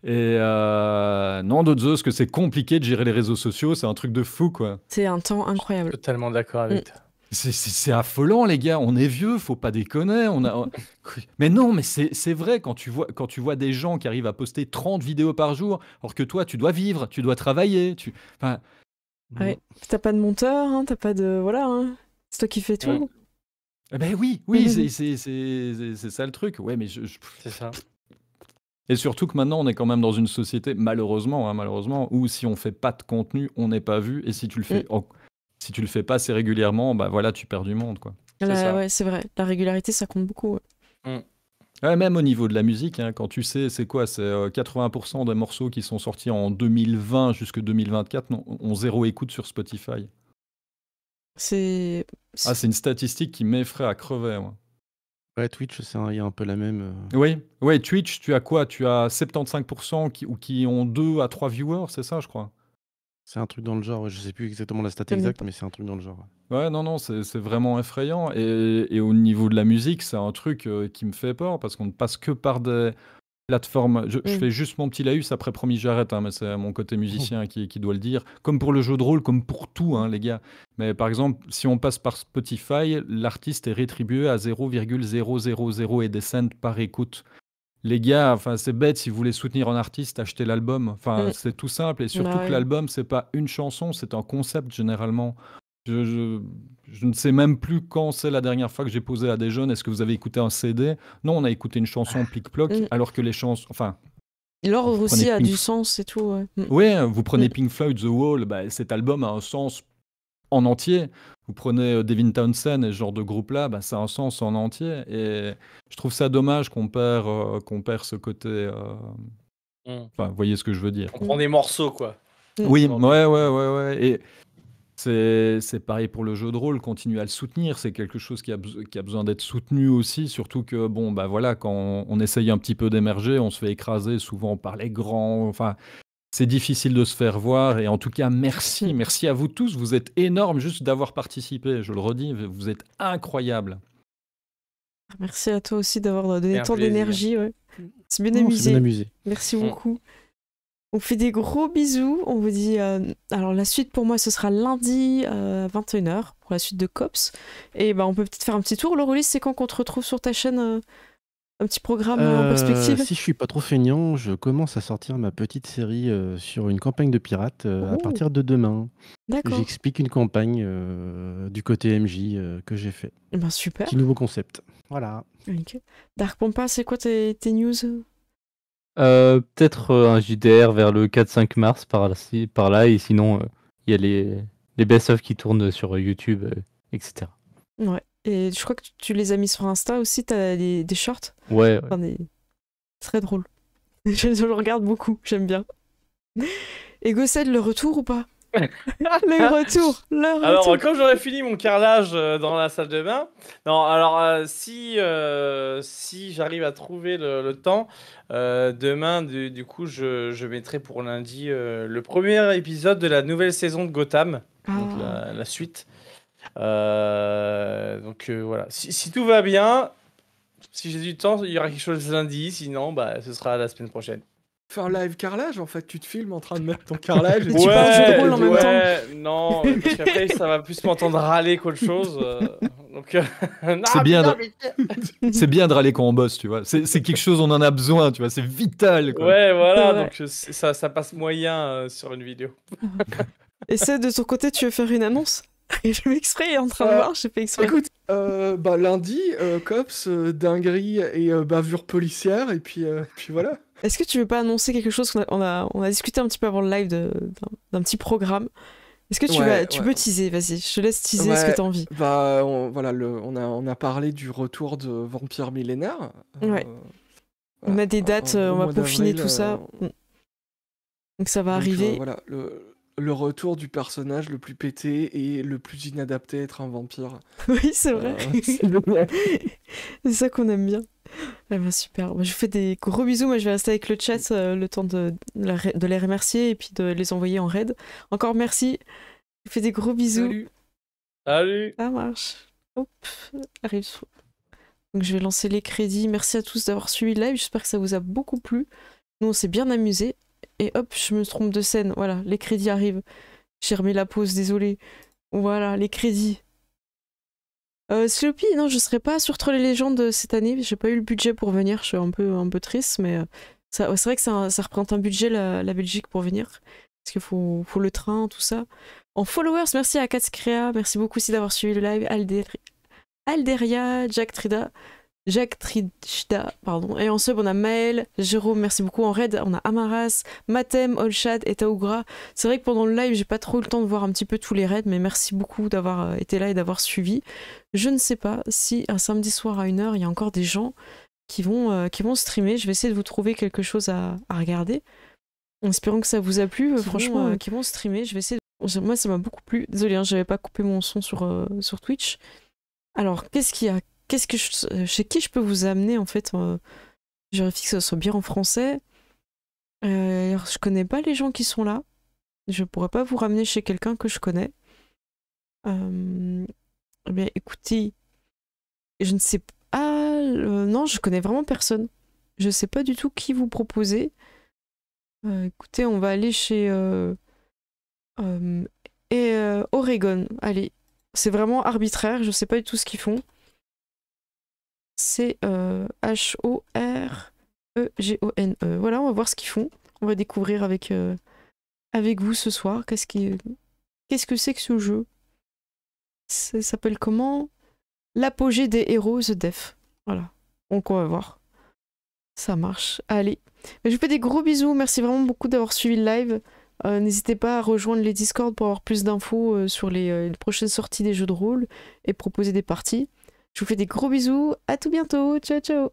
Et euh, non, d'autres Zeus, que c'est compliqué de gérer les réseaux sociaux, c'est un truc de fou, quoi. C'est un temps incroyable. totalement d'accord avec mm. toi. C'est affolant, les gars. On est vieux, faut pas déconner. On a... *laughs* mais non, mais c'est vrai quand tu, vois, quand tu vois des gens qui arrivent à poster 30 vidéos par jour, alors que toi, tu dois vivre, tu dois travailler. Tu... Enfin... t'as pas de monteur, hein, t'as pas de. Voilà, hein. c'est toi qui fais tout. Mm. Eh ben oui, oui, mmh c'est ça le truc. Ouais, mais je, c'est ça. Et surtout que maintenant, on est quand même dans une société, malheureusement, hein, malheureusement, où si on fait pas de contenu, on n'est pas vu. Et si tu le fais, mmh. si tu le fais pas assez régulièrement, bah voilà, tu perds du monde, quoi. ouais, c'est vrai. La régularité, ça compte beaucoup. Mmh. même au niveau de la musique, hein, quand tu sais, c'est quoi C'est 80% euh, des morceaux qui sont sortis en 2020 jusque 2024 on ont zéro écoute sur Spotify. C'est. Ah, c'est une statistique qui m'effraie à crever. Moi. Ouais, Twitch, il y a un peu la même. Euh. Oui, ouais, Twitch, tu as quoi Tu as 75% qui, ou qui ont 2 à 3 viewers, c'est ça, je crois C'est un truc dans le genre, Je ne sais plus exactement la stat exacte, mais c'est un truc dans le genre. Ouais, non, non, c'est vraiment effrayant. Et, au niveau de la musique, c'est un truc euh, qui me fait peur parce qu'on ne passe que par des plateforme. Je, mm. fais juste mon petit laïus, après, promis, j'arrête, hein, mais c'est mon côté musicien qui, qui, doit le dire. Comme pour le jeu de rôle, comme pour tout, hein, les gars. Mais par exemple, si on passe par Spotify, l'artiste est rétribué à 0,000 et des cents par écoute. Les gars, enfin, c'est bête, si vous voulez soutenir un artiste, achetez l'album. Enfin, mm. c'est tout simple. Et surtout bah que l'album, c'est pas une chanson, c'est un concept généralement. je, je ne sais même plus quand c'est la dernière fois que j'ai posé à des jeunes, est-ce que vous avez écouté un CD Non, on a écouté une chanson ah. plic-ploc, mm. alors que les chansons... Enfin, L'ordre aussi a du sens et tout. Ouais. Mm. Oui, vous prenez mm. Pink Floyd, The Wall, bah, cet album a un sens en entier. Vous prenez euh, Devin Townsend et ce genre de groupe-là, bah, ça a un sens en entier. Et je trouve ça dommage qu'on perd, euh, qu'on perd ce côté. Euh, enfin, vous voyez ce que je veux dire. On prend des morceaux, quoi. Oui, ouais, ouais, ouais, ouais. Et c'est pareil pour le jeu de rôle, continuer à le soutenir, c'est quelque chose qui a, besoin d'être soutenu aussi, surtout que, bon, bah voilà, quand on, essaye un petit peu d'émerger, on se fait écraser souvent par les grands, enfin, c'est difficile de se faire voir. Et en tout cas, merci, merci à vous tous, vous êtes énormes juste d'avoir participé, je le redis, vous êtes incroyables. Merci à toi aussi d'avoir euh, donné tant d'énergie, ouais. c'est bien, amusé. Merci mm. beaucoup. On fait des gros bisous. On vous dit. Euh, alors, la suite pour moi, ce sera lundi 21h euh, pour la suite de Cops. Et ben, on peut peut-être faire un petit tour. Laurelis, c'est quand qu'on te retrouve sur ta chaîne euh, Un petit programme en perspective Si je suis pas trop feignant, je commence à sortir ma petite série sur une campagne de pirates à oh. partir de demain. D'accord. J'explique une campagne du côté MJ que j'ai fait. Eh ben, super. Petit nouveau concept. Voilà. Dark Pompa, c'est quoi tes news euh, peut-être euh, un JDR vers le 4-5 mars par là, par là et sinon euh, il y a les, les best-of qui tournent sur YouTube, etc. Ouais, et je crois que tu les as mis sur Insta aussi, t'as des, des shorts. Ouais. Très drôle. *laughs* je, les regarde beaucoup, j'aime bien. Et Gossel, le retour ou pas *laughs* le retour, Alors, quand j'aurai fini mon carrelage euh, dans la salle de bain, non, alors euh, si, euh, si j'arrive à trouver le, temps, demain, du, coup, je, je, mettrai pour lundi le premier épisode de la nouvelle saison de Gotham, ah. la, suite. donc voilà, si, si tout va bien, si j'ai du temps, il y aura quelque chose lundi, sinon, bah, ce sera la semaine prochaine faire live carrelage en fait tu te filmes en train de mettre ton carrelage et tu parles du de en même temps non ça va plus m'entendre râler qu'autre chose euh, donc euh, *laughs* c'est bien de... c'est bien de râler quand on bosse tu vois c'est quelque chose on en a besoin tu vois c'est vital quoi. ouais voilà donc euh, ça, ça passe moyen sur une vidéo *laughs* et c'est de ton côté tu veux faire une annonce *laughs* Je je m'exprime exprès en train de voir, j'ai fait exprès. Écoute, bah, lundi, cops, dinguerie et bavure policière, et puis, puis voilà. Est-ce que tu veux pas annoncer quelque chose qu'on a, on a, on a, discuté un petit peu avant le live d'un petit programme est-ce que tu, vas, tu peux teaser Vas-y, je te laisse teaser ce que tu as envie. Bah, on, voilà, le, on, a, parlé du retour de Vampire Millénaire. Euh, ouais. Euh, on a des dates, on va peaufiner tout ça. Euh, mm. Donc ça va arriver. voilà, le retour du personnage le plus pété et le plus inadapté à être un vampire. *laughs* Oui, c'est vrai. Euh, *laughs* c'est ça qu'on aime bien. Eh ben, super. Je vous fais des gros bisous. Moi, je vais rester avec le chat euh, le temps de, les remercier et puis de les envoyer en raid. Encore merci. Je vous fais des gros bisous. Salut. Ça marche. Hop. Arrive. Donc, je vais lancer les crédits. Merci à tous d'avoir suivi le live. J'espère que ça vous a beaucoup plu. Nous, on s'est bien amusés et hop, je me trompe de scène. Voilà, les crédits arrivent. J'ai remis la pause, désolé. Voilà, les crédits. Euh, non, je serai pas sur Troll les légendes euh, cette année. J'ai pas eu le budget pour venir. Je suis un peu, un peu triste, mais euh, c'est vrai que ça, ça, représente un budget la, Belgique pour venir. Parce qu'il faut, faut, le train, tout ça. En followers, merci à Katskrea. Merci beaucoup aussi d'avoir suivi le live. Alderia, Jack Trida. Jacques Trichda, pardon. Et en sub, on a Maël, Jérôme, merci beaucoup. En raid, on a Amaras, Matem, Olshad et Taougra. C'est vrai que pendant le live, j'ai pas trop eu le temps de voir un petit peu tous les raids, mais merci beaucoup d'avoir euh, été là et d'avoir suivi. Je ne sais pas si un samedi soir à 1h, il y a encore des gens qui vont, euh, qui vont streamer. Je vais essayer de vous trouver quelque chose à, regarder. En espérant que ça vous a plu, euh, franchement, qui vont streamer. Je vais essayer. Moi, ça m'a beaucoup plu. Désolé, hein, je n'avais pas coupé mon son sur, sur Twitch. Alors, qu'est-ce qu'il y a qu'est-ce que je, chez qui je peux vous amener en fait euh, J'aurais fait que ça soit bien en français. Euh, je connais pas les gens qui sont là. Je pourrais pas vous ramener chez quelqu'un que je connais. eh bien, écoutez, je ne sais pas. Ah, non, je connais vraiment personne. Je sais pas du tout qui vous proposer. Euh, écoutez, on va aller chez euh, et, Oregon. Allez, c'est vraiment arbitraire. Je sais pas du tout ce qu'ils font. C'est euh, H-O-R-E-G-O-N-E. E. Voilà, on va voir ce qu'ils font. On va découvrir avec, euh, avec vous ce soir qu'est-ce ce que c'est que ce jeu Ça s'appelle comment L'apogée des héros The Def. Voilà. on va voir. Ça marche. Allez. Je vous fais des gros bisous. Merci vraiment beaucoup d'avoir suivi le live. Euh, n'hésitez pas à rejoindre les Discord pour avoir plus d'infos sur les prochaines sorties des jeux de rôle et proposer des parties. Je vous fais des gros bisous. À tout bientôt. Ciao, ciao.